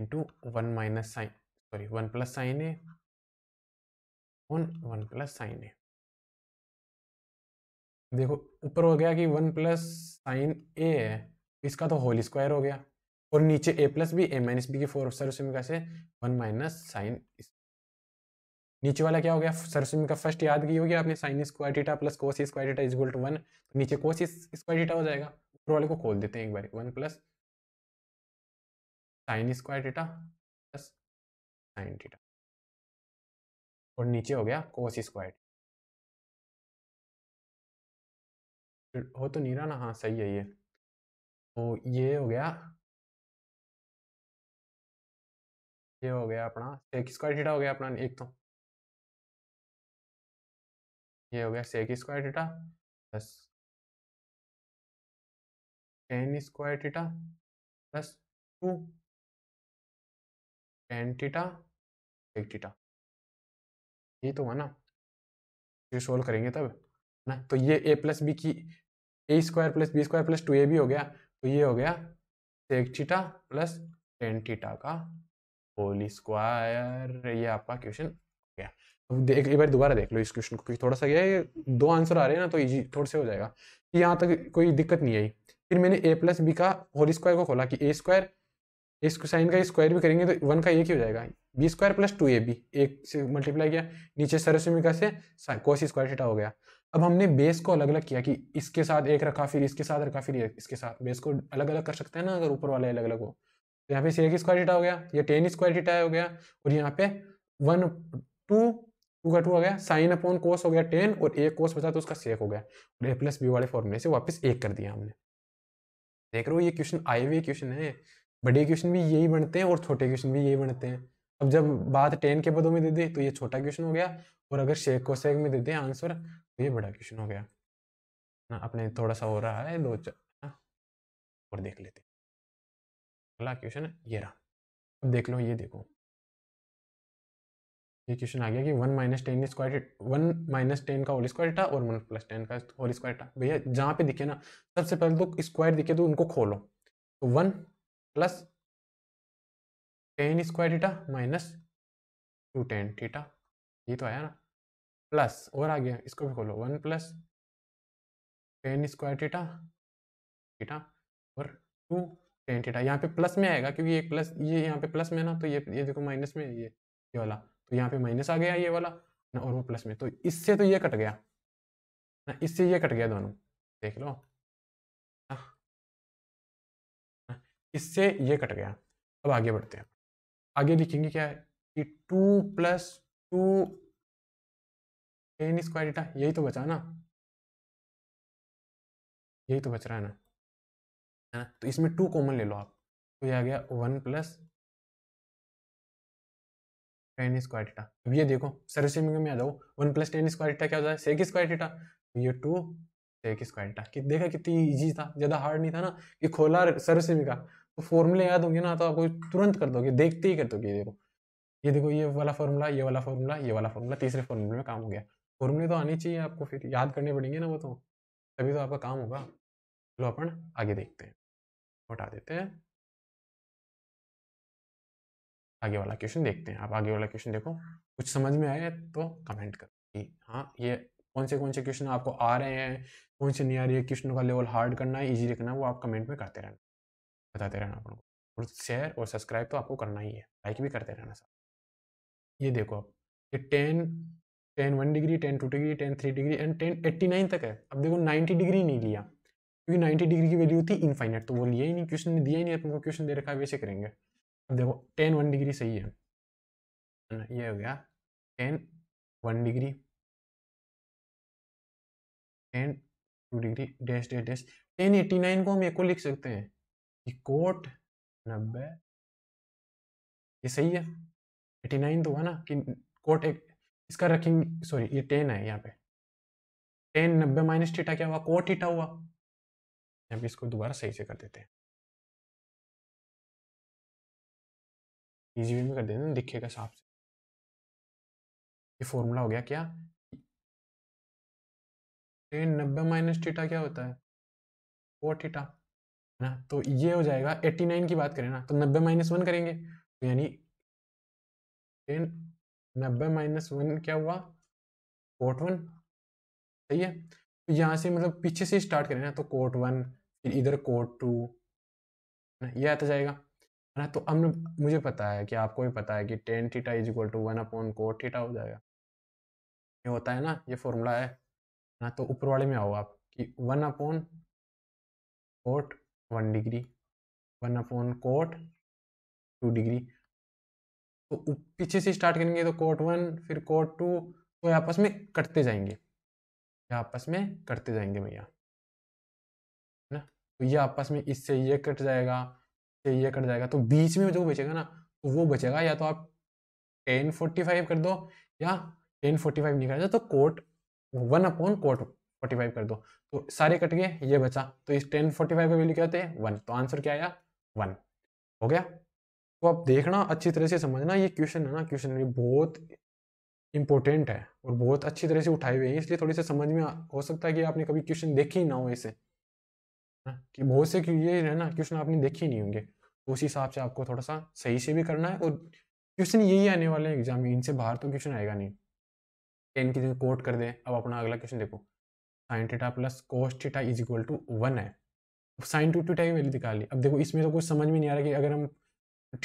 into one minus sine sorry one plus sine A one plus sine A देखो ऊपर हो गया कि वन प्लस साइन ए है इसका तो होल स्क्वायर हो गया और नीचे A plus B A minus B की फोर सर्वस्वी का से वन माइनस साइन नीचे वाला क्या हो गया सर्वस्वी का फर्स्ट याद की होगी आपने sine square theta plus cos square theta is equal to one तो नीचे कोस स्क्वायर डीटा हो जाएगा ऊपर वाले को खोल देते हैं एक बार one plus sine square theta plus sine theta और नीचे हो गया कोस स्क्वायर हो तो नहीं रहा ना हाँ सही है ये तो ये हो गया ये हो गया अपना सेक स्क्वायर थीटा हो गया अपना एक तो ये हो गया sec square theta plus ten square theta plus two ten theta एक टीटा ये तो है ना ये सोल्व करेंगे तब ना तो ये ए प्लस बी की A square plus B square plus two A भी हो गया तो ये हो गया एक टीटा प्लस टेन टीटा का होल स्क्वायर ये आपका क्वेश्चन गया अब एक बार दोबारा देख लो इस क्वेश्चन को क्योंकि थोड़ा सा गया ये दो आंसर आ रहे हैं ना तो इजी थोड़े से हो जाएगा यहाँ तक कोई दिक्कत नहीं आई फिर मैंने ए प्लस बी का होल स्क्वायर को खोला कि ए स्क्वायर इस साइन का स्क्वायर भी करेंगे तो वन का एक ही हो जाएगा B square plus two A B एक से मल्टीप्लाई किया नीचे सरसमिका से कोस स्क्वायर थीटा हो गया अब हमने बेस को अलग अलग किया कि इसके साथ एक रखा फिर इसके साथ रखा फिर इसके साथ बेस को अलग अलग कर सकते हैं ना अगर ऊपर वाला अलग अलग हो तो यहाँ पे एक स्क्वायर थीटा हो गया या टेन स्क्वायर थीटा हो गया और यहाँ पे वन टू टू का टू हो गया साइन अपॉन कोस हो गया टेन और एक कोस बचा तो उसका सेक हो गया और ए प्लस बी वाले फॉर्मूले से वापस एक कर दिया हमने देख रहे हो ये क्वेश्चन आए हुए क्वेश्चन है बड़े क्वेश्चन भी यही बनते हैं और छोटे क्वेश्चन भी यही बनते हैं अब जब बात टेन के पदों में दे दे तो ये छोटा क्वेश्चन हो गया और अगर शेख को शेख में दे दे आंसर तो ये बड़ा क्वेश्चन हो गया ना अपने थोड़ा सा हो रहा है दो चार और देख लेते अगला क्वेश्चन ये रहा अब देख लो ये देखो ये क्वेश्चन आ गया कि one minus ten square one minus ten का होल स्क्वायर था और वन प्लस टेन का होल स्क्वायर था भैया जहाँ पे दिखे ना सबसे पहले तो स्क्वायर दिखे तो उनको खोलो तो one plus ten square theta minus two ten theta ये तो आया ना प्लस और आ गया इसको भी खोलो one plus ten square theta theta और टू टेन थीटा यहाँ पे प्लस में आएगा क्योंकि ये प्लस ये यहाँ पे प्लस में ना तो ये ये देखो माइनस में ये ये वाला तो यहाँ पे माइनस आ गया ये वाला ना और वो प्लस में तो इससे तो ये कट गया ना इससे ये कट गया दोनों देख लो इससे ये कट गया अब आगे बढ़ते हैं आगे लिखेंगे क्या है कि two plus two n square theta यही तो बचा ना यही तो बच रहा है ना है ना तो इसमें टू कॉमन ले लो आप तो ये आ गया one plus ten square theta अब ये देखो सर्वसिमिंग में आ जाओ one plus ten square theta क्या हो जाए सेक स्क्वायर टीटा तो ये टू सेक स्क्वायर टीटा कि देखा कितनी ईजी था ज़्यादा हार्ड नहीं था ना ये खोला सर्वसिमी का तो फॉर्मूले याद होंगे ना तो आप तुरंत कर दोगे देखते ही कर दोगे देखो ये देखो ये वाला फॉर्मूला ये वाला फॉर्मूला ये वाला फॉर्मूला तीसरे फॉर्मूले में काम हो गया फॉर्मूले तो आने चाहिए आपको फिर याद करने पड़ेंगे ना वो तो तभी तो आपका काम होगा चलो अपन आगे देखते हैं हटा देते हैं आगे वाला क्वेश्चन देखते हैं आप आगे वाला क्वेश्चन देखो कुछ समझ में आए तो कमेंट करो कि हाँ ये कौन से कौन से क्वेश्चन आपको आ रहे हैं कौन से नहीं आ रही है क्वेश्चनों का लेवल हार्ड करना है ईजी रखना है वो आप कमेंट में करते रहना बताते रहना आप को और शेयर और सब्सक्राइब तो आपको करना ही है लाइक भी करते रहना सर ये देखो आप ये tan tan one degree tan two degree tan three degree and tan eighty nine तक है अब देखो नाइन्टी डिग्री नहीं लिया क्योंकि नाइन्टी डिग्री की वैल्यू थी इनफाइनेट तो वो लिया ही नहीं क्वेश्चन ने दिया ही नहीं अपने को क्वेश्चन दे रखा है वैसे करेंगे अब देखो टेन वन डिग्री सही है हम्म, ये हो गया tan one degree tan two degree dash dash dash tan eighty nine को हम एक को लिख सकते हैं इकोट नब्बे ये सही है एटी नाइन तो हुआ ना कि कोट एक इसका रखेंगे सॉरी ये टेन है यहाँ पे टेन नब्बे माइनस टीटा क्या हुआ कोट टीटा हुआ यहाँ पे इसको दोबारा सही से कर देते हैं इजी वे में कर देते दिखेगा साफ से ये फॉर्मूला हो गया क्या टेन नब्बे माइनस टीटा क्या होता है कोट टीटा ना तो ये हो जाएगा 89 की बात करें ना तो 90 माइनस वन करेंगे तो यानी टेन नब्बे माइनस वन क्या हुआ कोट वन सही है तो यहाँ से मतलब पीछे से स्टार्ट करें ना तो कोट वन फिर इधर कोट टू ना ये आता जाएगा है ना तो हमने मुझे पता है कि आपको भी पता है कि tan theta is equal to one upon cot theta हो जाएगा ये होता है ना ये फॉर्मूला है ना तो ऊपर वाले में आओ आप कि one upon cot one degree one upon cot two degree तो पीछे से स्टार्ट करेंगे तो कोट वन फिर कोट टू तो आपस में कटते जाएंगे ये आपस में कटते जाएंगे भैया है ना तो ये आपस में इससे ये कट जाएगा इससे ये कट जाएगा तो बीच में जो बचेगा ना तो वो बचेगा या तो आप टेन फोर्टी फाइव कर दो या टेन फोर्टी फाइव नहीं कर दो तो cot one upon cot forty कर दो तो सारे कट गए ये बचा तो इस टेन फोर्टी फाइव का वैल्यू क्या होते हैं वन तो आंसर क्या आया वन हो गया तो आप देखना अच्छी तरह से समझना ये क्वेश्चन है ना क्वेश्चन बहुत इंपॉर्टेंट है और बहुत अच्छी तरह से उठाए हुए हैं इसलिए थोड़ी सी समझ में हो सकता है कि आपने कभी क्वेश्चन देखे ही ना हो इसे हाँ, कि बहुत से ये है ना क्वेश्चन आपने देखे नहीं होंगे तो उस हिसाब से आपको थोड़ा सा सही से भी करना है और क्वेश्चन यही आने वाले हैं एग्जाम में इनसे बाहर तो क्वेश्चन आएगा नहीं टेन की जगह कोट कर दे अब अपना अगला क्वेश्चन देखो sine theta plus cos theta is equal to one है साइन टू टीटा की वैल्यू निकाल ली अब देखो इसमें तो कुछ समझ में नहीं आ रहा कि अगर हम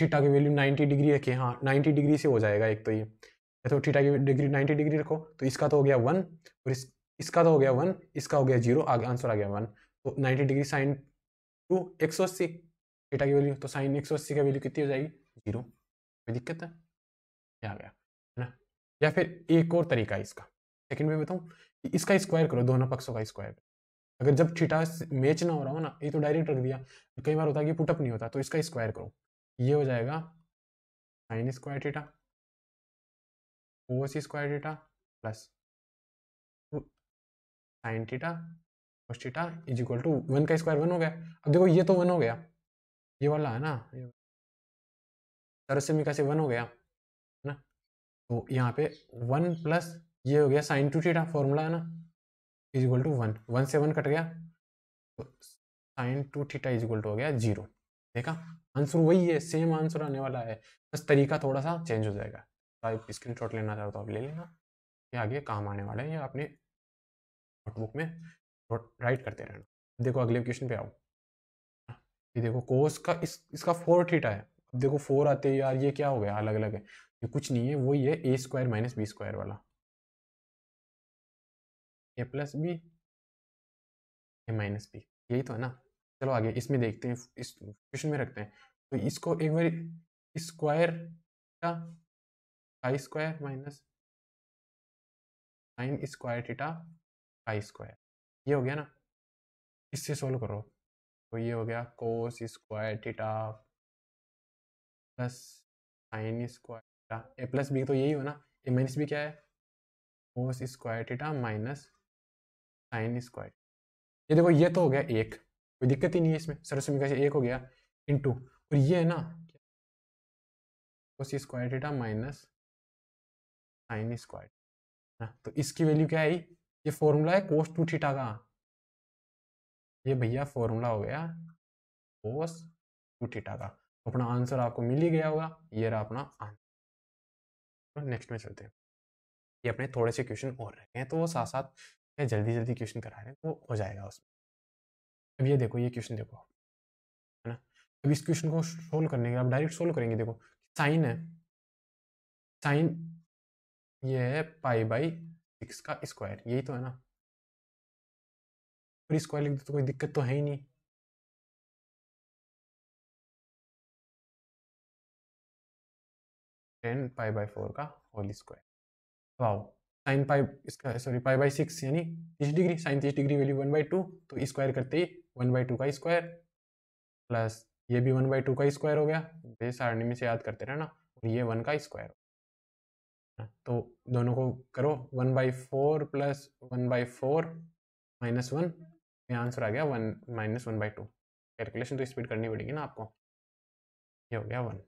थीटा की वैल्यू 90 डिग्री रखें हाँ 90 डिग्री से हो जाएगा एक तो ये या तो थीटा की डिग्री 90 डिग्री रखो तो इसका तो हो गया वन और इस इसका तो हो गया वन इसका हो गया जीरो आगे आंसर आ गया वन तो नाइन्टी डिग्री साइन टू एक सौ अस्सी थीटा की वैल्यू तो साइन एक सौ अस्सी की वैल्यू कितनी हो जाएगी जीरो कोई दिक्कत है क्या आ गया है ना या फिर एक और तरीका है इसका सेकंड में बताऊँ इसका स्क्वायर करो दोनों पक्षों का स्क्वायर अगर जब छीटा मैच ना हो रहा हो ना ये तो डायरेक्ट रख दिया कई बार होता है कि पुटअप नहीं होता तो इसका स्क्वायर करो ये हो जाएगा sine square theta oh square theta plus sine theta cos theta is equal to one का स्क्वायर वन हो गया अब देखो ये तो वन हो गया ये वाला है ना तरसमिका से वन हो गया है ना तो यहाँ पे वन प्लस ये हो गया साइन टू थीटा फॉर्मूला है ना is equal to one one से वन कट गया तो sine two theta is equal to हो गया जीरो देखा आंसर वही है सेम आंसर आने वाला है बस तरीका थोड़ा सा चेंज हो जाएगा तो आप स्क्रीन शॉट लेना चाहो तो आप ले लेना ये आगे काम आने वाला है ये अपने नोटबुक में राइट करते रहना देखो अगले क्वेश्चन पे आओ ये देखो कोस का इस इसका फोर थीटा है अब देखो फोर आते यार ये क्या हो गया अलग अलग है ये कुछ नहीं है वही है A square minus B square वाला A plus B A minus B यही तो है ना चलो आगे इसमें देखते हैं इस क्वेश्चन में रखते हैं तो इसको एक बार स्क्वायर का I square minus sine square theta I square ये हो गया ना इससे सोल्व करो तो ये हो गया cos square theta plus sine square theta A plus B तो यही हो ना ए माइनस बी क्या है cos square theta minus sine square ये देखो ये तो हो गया एक कोई दिक्कत ही नहीं है इसमें सरस्वती से एक हो गया इंटू और ये है ना तो square theta minus sine square ना तो इसकी वैल्यू क्या आई ये फॉर्मूला है कोस टू थीटा का ये भैया फॉर्मूला हो गया कोस टू थीटा का अपना आंसर आपको मिल ही गया होगा ये रहा अपना आंसर तो नेक्स्ट में चलते हैं ये अपने थोड़े से क्वेश्चन और रहे हैं तो वो साथ साथ या जल्दी जल्दी क्वेश्चन करा रहे हैं तो हो जाएगा उसमें अब ये देखो ये क्वेश्चन देखो है ना अब इस क्वेश्चन को सोल्व करने के आप डायरेक्ट सोल्व करेंगे देखो साइन है साइन ये है पाई बाई सिक्स का स्क्वायर यही तो है ना पर स्क्वायर लिख दो तो कोई दिक्कत तो है ही नहीं टेन पाई बाई फोर का whole square wow sine pi इसका सॉरी पाई बाई सिक्स यानी तीस डिग्री साइन तीस degree value one by two तो स्क्वायर करते ही वन बाई टू का स्क्वायर प्लस ये भी वन बाई टू का स्क्वायर हो गया ये तो सारणी में से याद करते रहना और ये वन का स्क्वायर हो तो दोनों को करो one by four plus one by four minus one ये आंसर आ गया one minus one by two calculation तो स्पीड करनी पड़ेगी ना आपको ये हो गया वन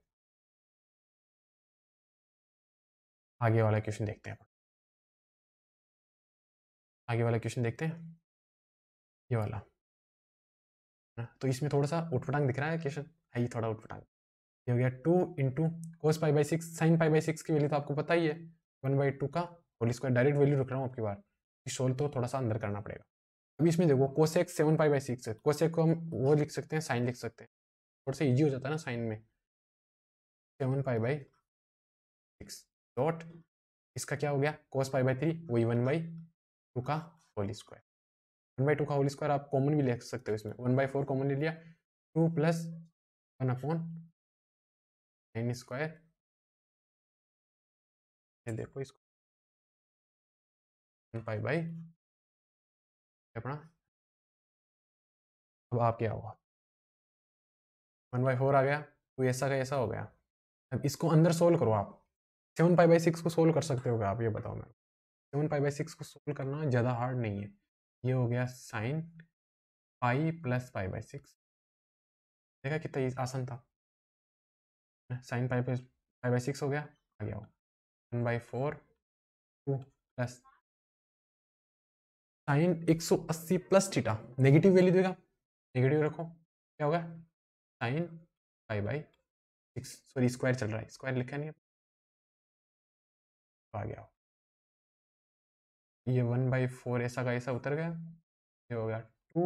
आगे वाला क्वेश्चन देखते हैं आगे वाला क्वेश्चन देखते हैं ये वाला ना तो इसमें थोड़ा सा उठपटांग दिख रहा है क्वेश्चन है ही थोड़ा उठपटांग ये हो गया two into cos five by six sine five by six की वैल्यू तो आपको पता ही है वन बाई टू का होल स्क्वायर डायरेक्ट वैल्यू रख रहा हूँ आपकी बार सोल तो थोड़ा सा अंदर करना पड़ेगा अब इसमें देखो X seven five by six है कोसेक को हम वो लिख सकते हैं साइन लिख सकते हैं थोड़ा सा ईजी हो जाता है ना साइन में seven five by six dot इसका क्या हो गया कोस फाइव बाई थ्री वही वन बाई टू का whole square one by two का होल स्क्वायर आप कॉमन भी ले सकते हो इसमें वन बाई फोर कॉमन ले लिया two plus one upon nine square ये देखो इसको वन पाई बाई अपना अब आप क्या हुआ वन बाई फोर आ गया तो ऐसा का ऐसा हो गया अब इसको अंदर सोल्व करो आप सेवन पाई बाई सिक्स को सोल्व कर सकते हो आप ये बताओ मेरे सेवन पाई बाई सिक्स को सोल्व करना ज़्यादा हार्ड नहीं है ये हो गया sine pi plus pi by six देखा कितना आसान था sine pi plus pi by six हो गया आ गया one by four two plus sine एक सौ अस्सी प्लस थीटा नेगेटिव वैल्यू देगा नेगेटिव रखो क्या होगा sign pi by six sorry square चल रहा है स्क्वायर लिखा नहीं आ गया हो ये वन बाई फोर ऐसा का ऐसा उतर गया ये हो गया टू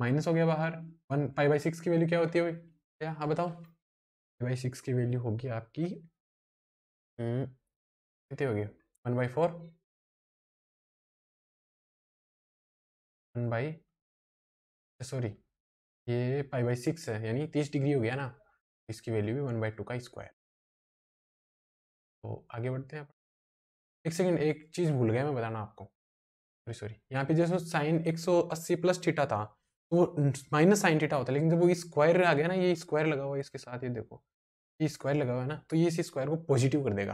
माइनस हो गया बाहर वन फाइव बाई सिक्स की वैल्यू क्या होती है क्या हाँ बताओ फाइव बाई सिक्स की वैल्यू होगी आपकी हम्म, कितनी होगी one by four one by sorry ये फाइव बाई सिक्स है यानी तीस डिग्री हो गया ना इसकी वैल्यू भी वन बाई टू का स्क्वायर तो आगे बढ़ते हैं एक सेकेंड एक चीज़ भूल गया मैं बताना आपको सॉरी सॉरी यहाँ पे जैसे साइन 180 प्लस थीटा था तो वो माइनस साइन थीटा होता है लेकिन जब वो स्क्वायर आ गया ना ये स्क्वायर लगा हुआ है इसके साथ ये देखो ये स्क्वायर लगा हुआ है ना तो ये इस स्क्वायर को पॉजिटिव कर देगा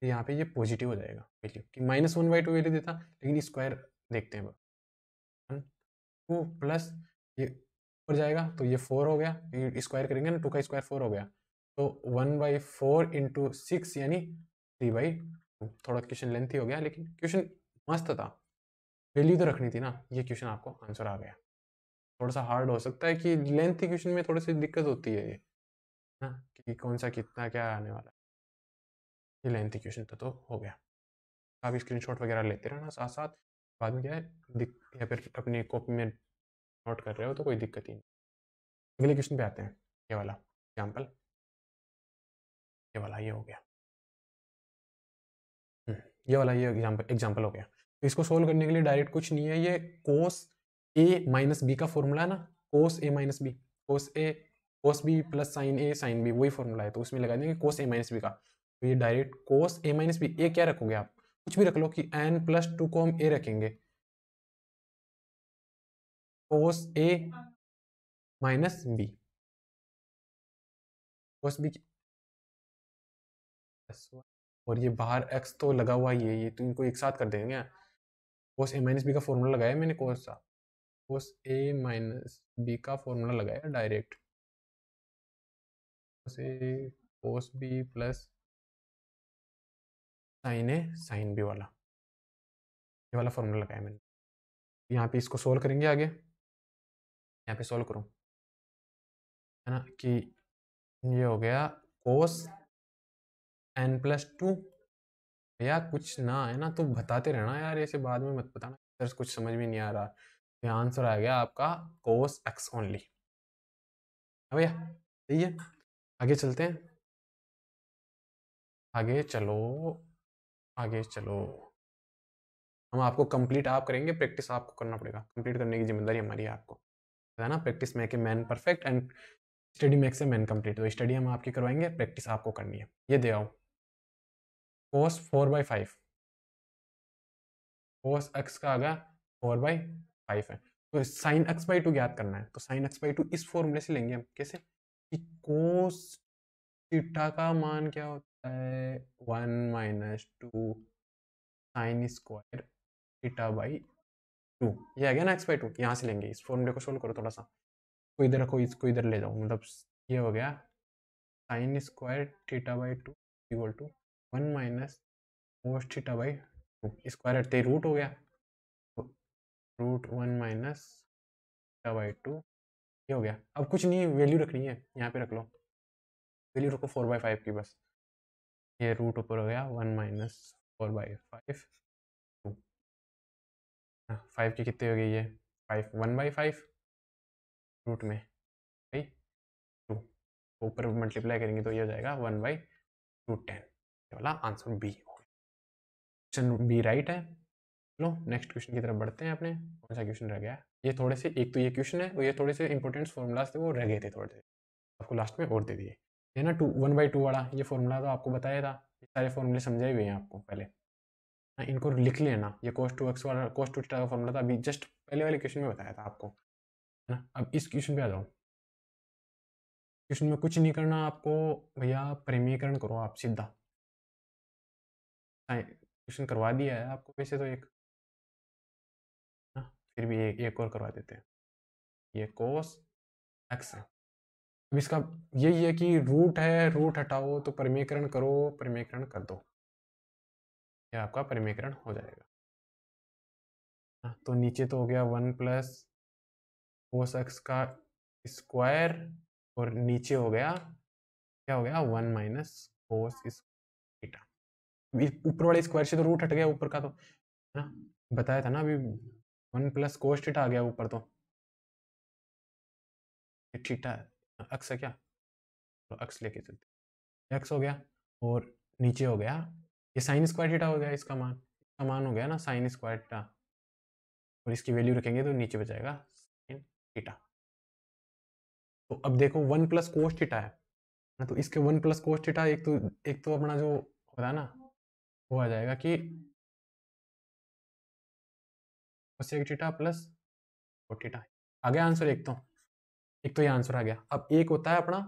तो यहाँ पे ये पॉजिटिव हो जाएगा वैल्यू कि minus one by two value देता लेकिन स्क्वायर देखते हैं वो टू प्लस ये ऊपर जाएगा तो ये फोर हो गया स्क्वायर करेंगे ना टू का स्क्वायर फोर हो गया तो one by four into six यानी थ्री बाई थोड़ा क्वेश्चन लेंथी हो गया लेकिन क्वेश्चन मस्त था वैल्यू तो रखनी थी ना ये क्वेश्चन आपको आंसर आ गया थोड़ा सा हार्ड हो सकता है कि लेंथी क्वेश्चन में थोड़ी सी दिक्कत होती है ये ना कि कौन सा कितना क्या आने वाला है ये लेंथी क्वेश्चन तो, तो हो गया आप शॉट वगैरह लेते रहना साथ साथ बाद में क्या है या फिर अपनी कॉपी में नोट कर रहे हो तो कोई दिक्कत ही नहीं अगले क्वेश्चन पे आते हैं ये वाला एग्जाम्पल ये वाला ये हो गया ये वाला ये एग्जाम्पल एग्जाम्पल हो गया तो इसको सोल्व करने के लिए डायरेक्ट कुछ नहीं है ये कोस ए माइनस बी का फॉर्मूला है ना cos A minus B cos A cos B plus sine A sine B वही फॉर्मूला है तो उसमें लगा देंगे कोस ए माइनस बी का तो ये direct cos A minus B A क्या रखोगे आप कुछ भी रख लो कि एन प्लस टू को हम ए रखेंगे cos A minus B cos B और ये बाहर एक्स तो लगा हुआ ही है ये तो इनको एक साथ कर देंगे क्या कोस ए माइनस बी का फॉर्मूला लगाया मैंने कोस सा कोस ए माइनस बी का फॉर्मूला लगाया direct cos A cos B plus sine A sine B वाला ये वाला फॉर्मूला लगाया मैंने यहाँ पे इसको सोल्व करेंगे आगे यहाँ पे सोल्व करूँ है ना कि ये हो गया कोस एन प्लस टू भैया कुछ ना है ना तो बताते रहना यार ऐसे बाद में मत बताना सर कुछ समझ में नहीं आ रहा तो आंसर आ गया आपका कोस एक्स ओनली भैया ठीक है आगे चलते हैं आगे चलो आगे चलो हम आपको कंप्लीट आप करेंगे प्रैक्टिस आपको करना पड़ेगा कंप्लीट करने की जिम्मेदारी हमारी है आपको है ना practice make a man perfect and study make से मैन कंप्लीट तो स्टडी हम आपकी करवाएंगे प्रैक्टिस आपको करनी है ये दे आओ cos four by five cos X का आगा फोर बाई फाइव है तो साइन एक्स बाई टू ज्ञात करना है तो साइन एक्स बाई टू इस फॉर्मूले से लेंगे हम कैसे कि कोस थीटा का मान क्या होता है one minus two sine square theta by two ये आ गया ना एक्स बाई टू यहाँ से लेंगे इस फॉर्मूले को सोल्व करो थोड़ा सा कोई इधर रखो इसको इधर ले जाओ मतलब ये हो गया sine square theta by two equal to one minus cos theta by two square हटते ही रूट हो गया तो root one minus theta by two ये हो गया अब कुछ नहीं वैल्यू रखनी है यहाँ पे रख लो वैल्यू रखो फोर बाई फाइव की बस ये रूट ऊपर हो गया one minus four by five two हाँ, फाइव की कितनी हो गई ये five one by five root में टू तो ऊपर मल्टीप्लाई करेंगे तो ये हो जाएगा वन बाई टू टेन ये वाला answer B question B right है चलो नेक्स्ट क्वेश्चन की तरफ बढ़ते हैं अपने कौन सा क्वेश्चन रह गया ये थोड़े से एक तो ये क्वेश्चन है और तो ये थोड़े से इंपॉर्टेंट फॉर्मूलाज थे वो रह गए थे थोड़े से आपको लास्ट में और दे दिए है ना टू वन बाई टू वाला ये फॉर्मूला तो आपको बताया था ये सारे फॉर्मूले समझाए हुए हैं आपको पहले ना हाँ, इनको लिख लेना ये कोस्ट टू एक्स वाला कोस्ट टू का फॉर्मूला था अभी जस्ट पहले वाले क्वेश्चन में बताया था आपको है ना अब इस क्वेश्चन पे आ जाओ क्वेश्चन में कुछ नहीं करना आपको भैया प्रेमीकरण करो आप सीधा हाँ, क्वेश्चन करवा दिया है आपको वैसे तो एक ना हाँ, फिर भी एक एक और करवा देते हैं ये कोस एक्स है अब इसका यही है कि रूट है रूट हटाओ तो परिमीकरण करो परिमीकरण कर दो ये आपका परिमीकरण हो जाएगा ना? हाँ, तो नीचे तो हो गया वन प्लस कोस एक्स का स्क्वायर और नीचे हो गया क्या हो गया वन माइनस कोस ऊपर वाले स्क्वायर से तो रूट हट गया ऊपर का तो है हाँ, ना बताया था ना अभी वन प्लस कोस थीटा आ गया ऊपर तो थीटा अक्स है क्या तो अक्स लेके चलते एक्स हो गया और नीचे हो गया ये साइन स्क्वायर थीटा हो गया इसका मान इसका मान हो गया ना साइन स्क्वायर थीटा और इसकी वैल्यू रखेंगे तो नीचे बचाएगा साइन थीटा तो अब देखो वन प्लस कोस थीटा है ना हाँ, तो इसके वन प्लस कोस थीटा एक तो एक तो अपना जो होता है ना वो आ जाएगा कि कोसेक टीटा प्लस कोटीटा आ गया आंसर एक तो एक तो ये आंसर आ गया अब एक होता है अपना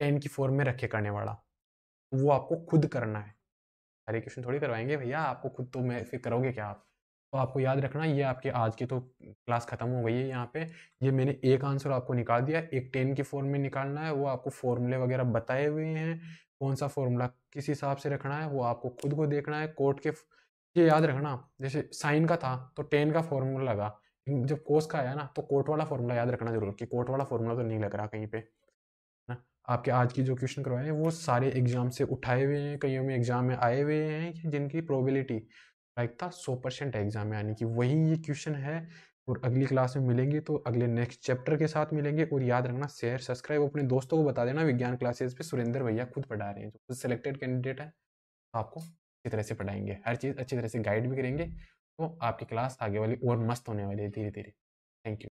टेन की फॉर्म में रखे करने वाला वो आपको खुद करना है अरे क्वेश्चन थोड़ी करवाएंगे भैया आपको खुद तो मैं फिर करोगे क्या आप तो आपको याद रखना ये आपके आज की तो क्लास खत्म हो गई है यहाँ पे ये मैंने एक आंसर आपको निकाल दिया एक टेन की फॉर्म में निकालना है वो आपको फॉर्मूले वगैरह बताए हुए हैं कौन सा फॉर्मूला किस हिसाब से रखना है वो आपको खुद को देखना है कोर्ट के ये याद रखना जैसे साइन का था तो टेन का फॉर्मूला लगा जब कोर्स का आया ना तो कोर्ट वाला फॉर्मूला याद रखना जरूर कि कोर्ट वाला फॉर्मूला तो नहीं लग रहा कहीं पे ना आपके आज की जो क्वेश्चन करवाए हैं वो सारे एग्जाम से उठाए हुए हैं कईयों में एग्जाम में आए हुए हैं जिनकी प्रोबेबिलिटी लाइक था सौ परसेंट एग्जाम में आने की वही ये क्वेश्चन है और अगली क्लास में मिलेंगे तो अगले नेक्स्ट चैप्टर के साथ मिलेंगे और याद रखना शेयर सब्सक्राइब अपने दोस्तों को बता देना विज्ञान क्लासेस पे सुरेंद्र भैया खुद पढ़ा रहे हैं जो सिलेक्टेड कैंडिडेट है आपको अच्छी तरह से पढ़ाएंगे हर चीज़ अच्छी तरह से गाइड भी करेंगे तो आपकी क्लास आगे वाली और मस्त होने वाली है धीरे धीरे थैंक यू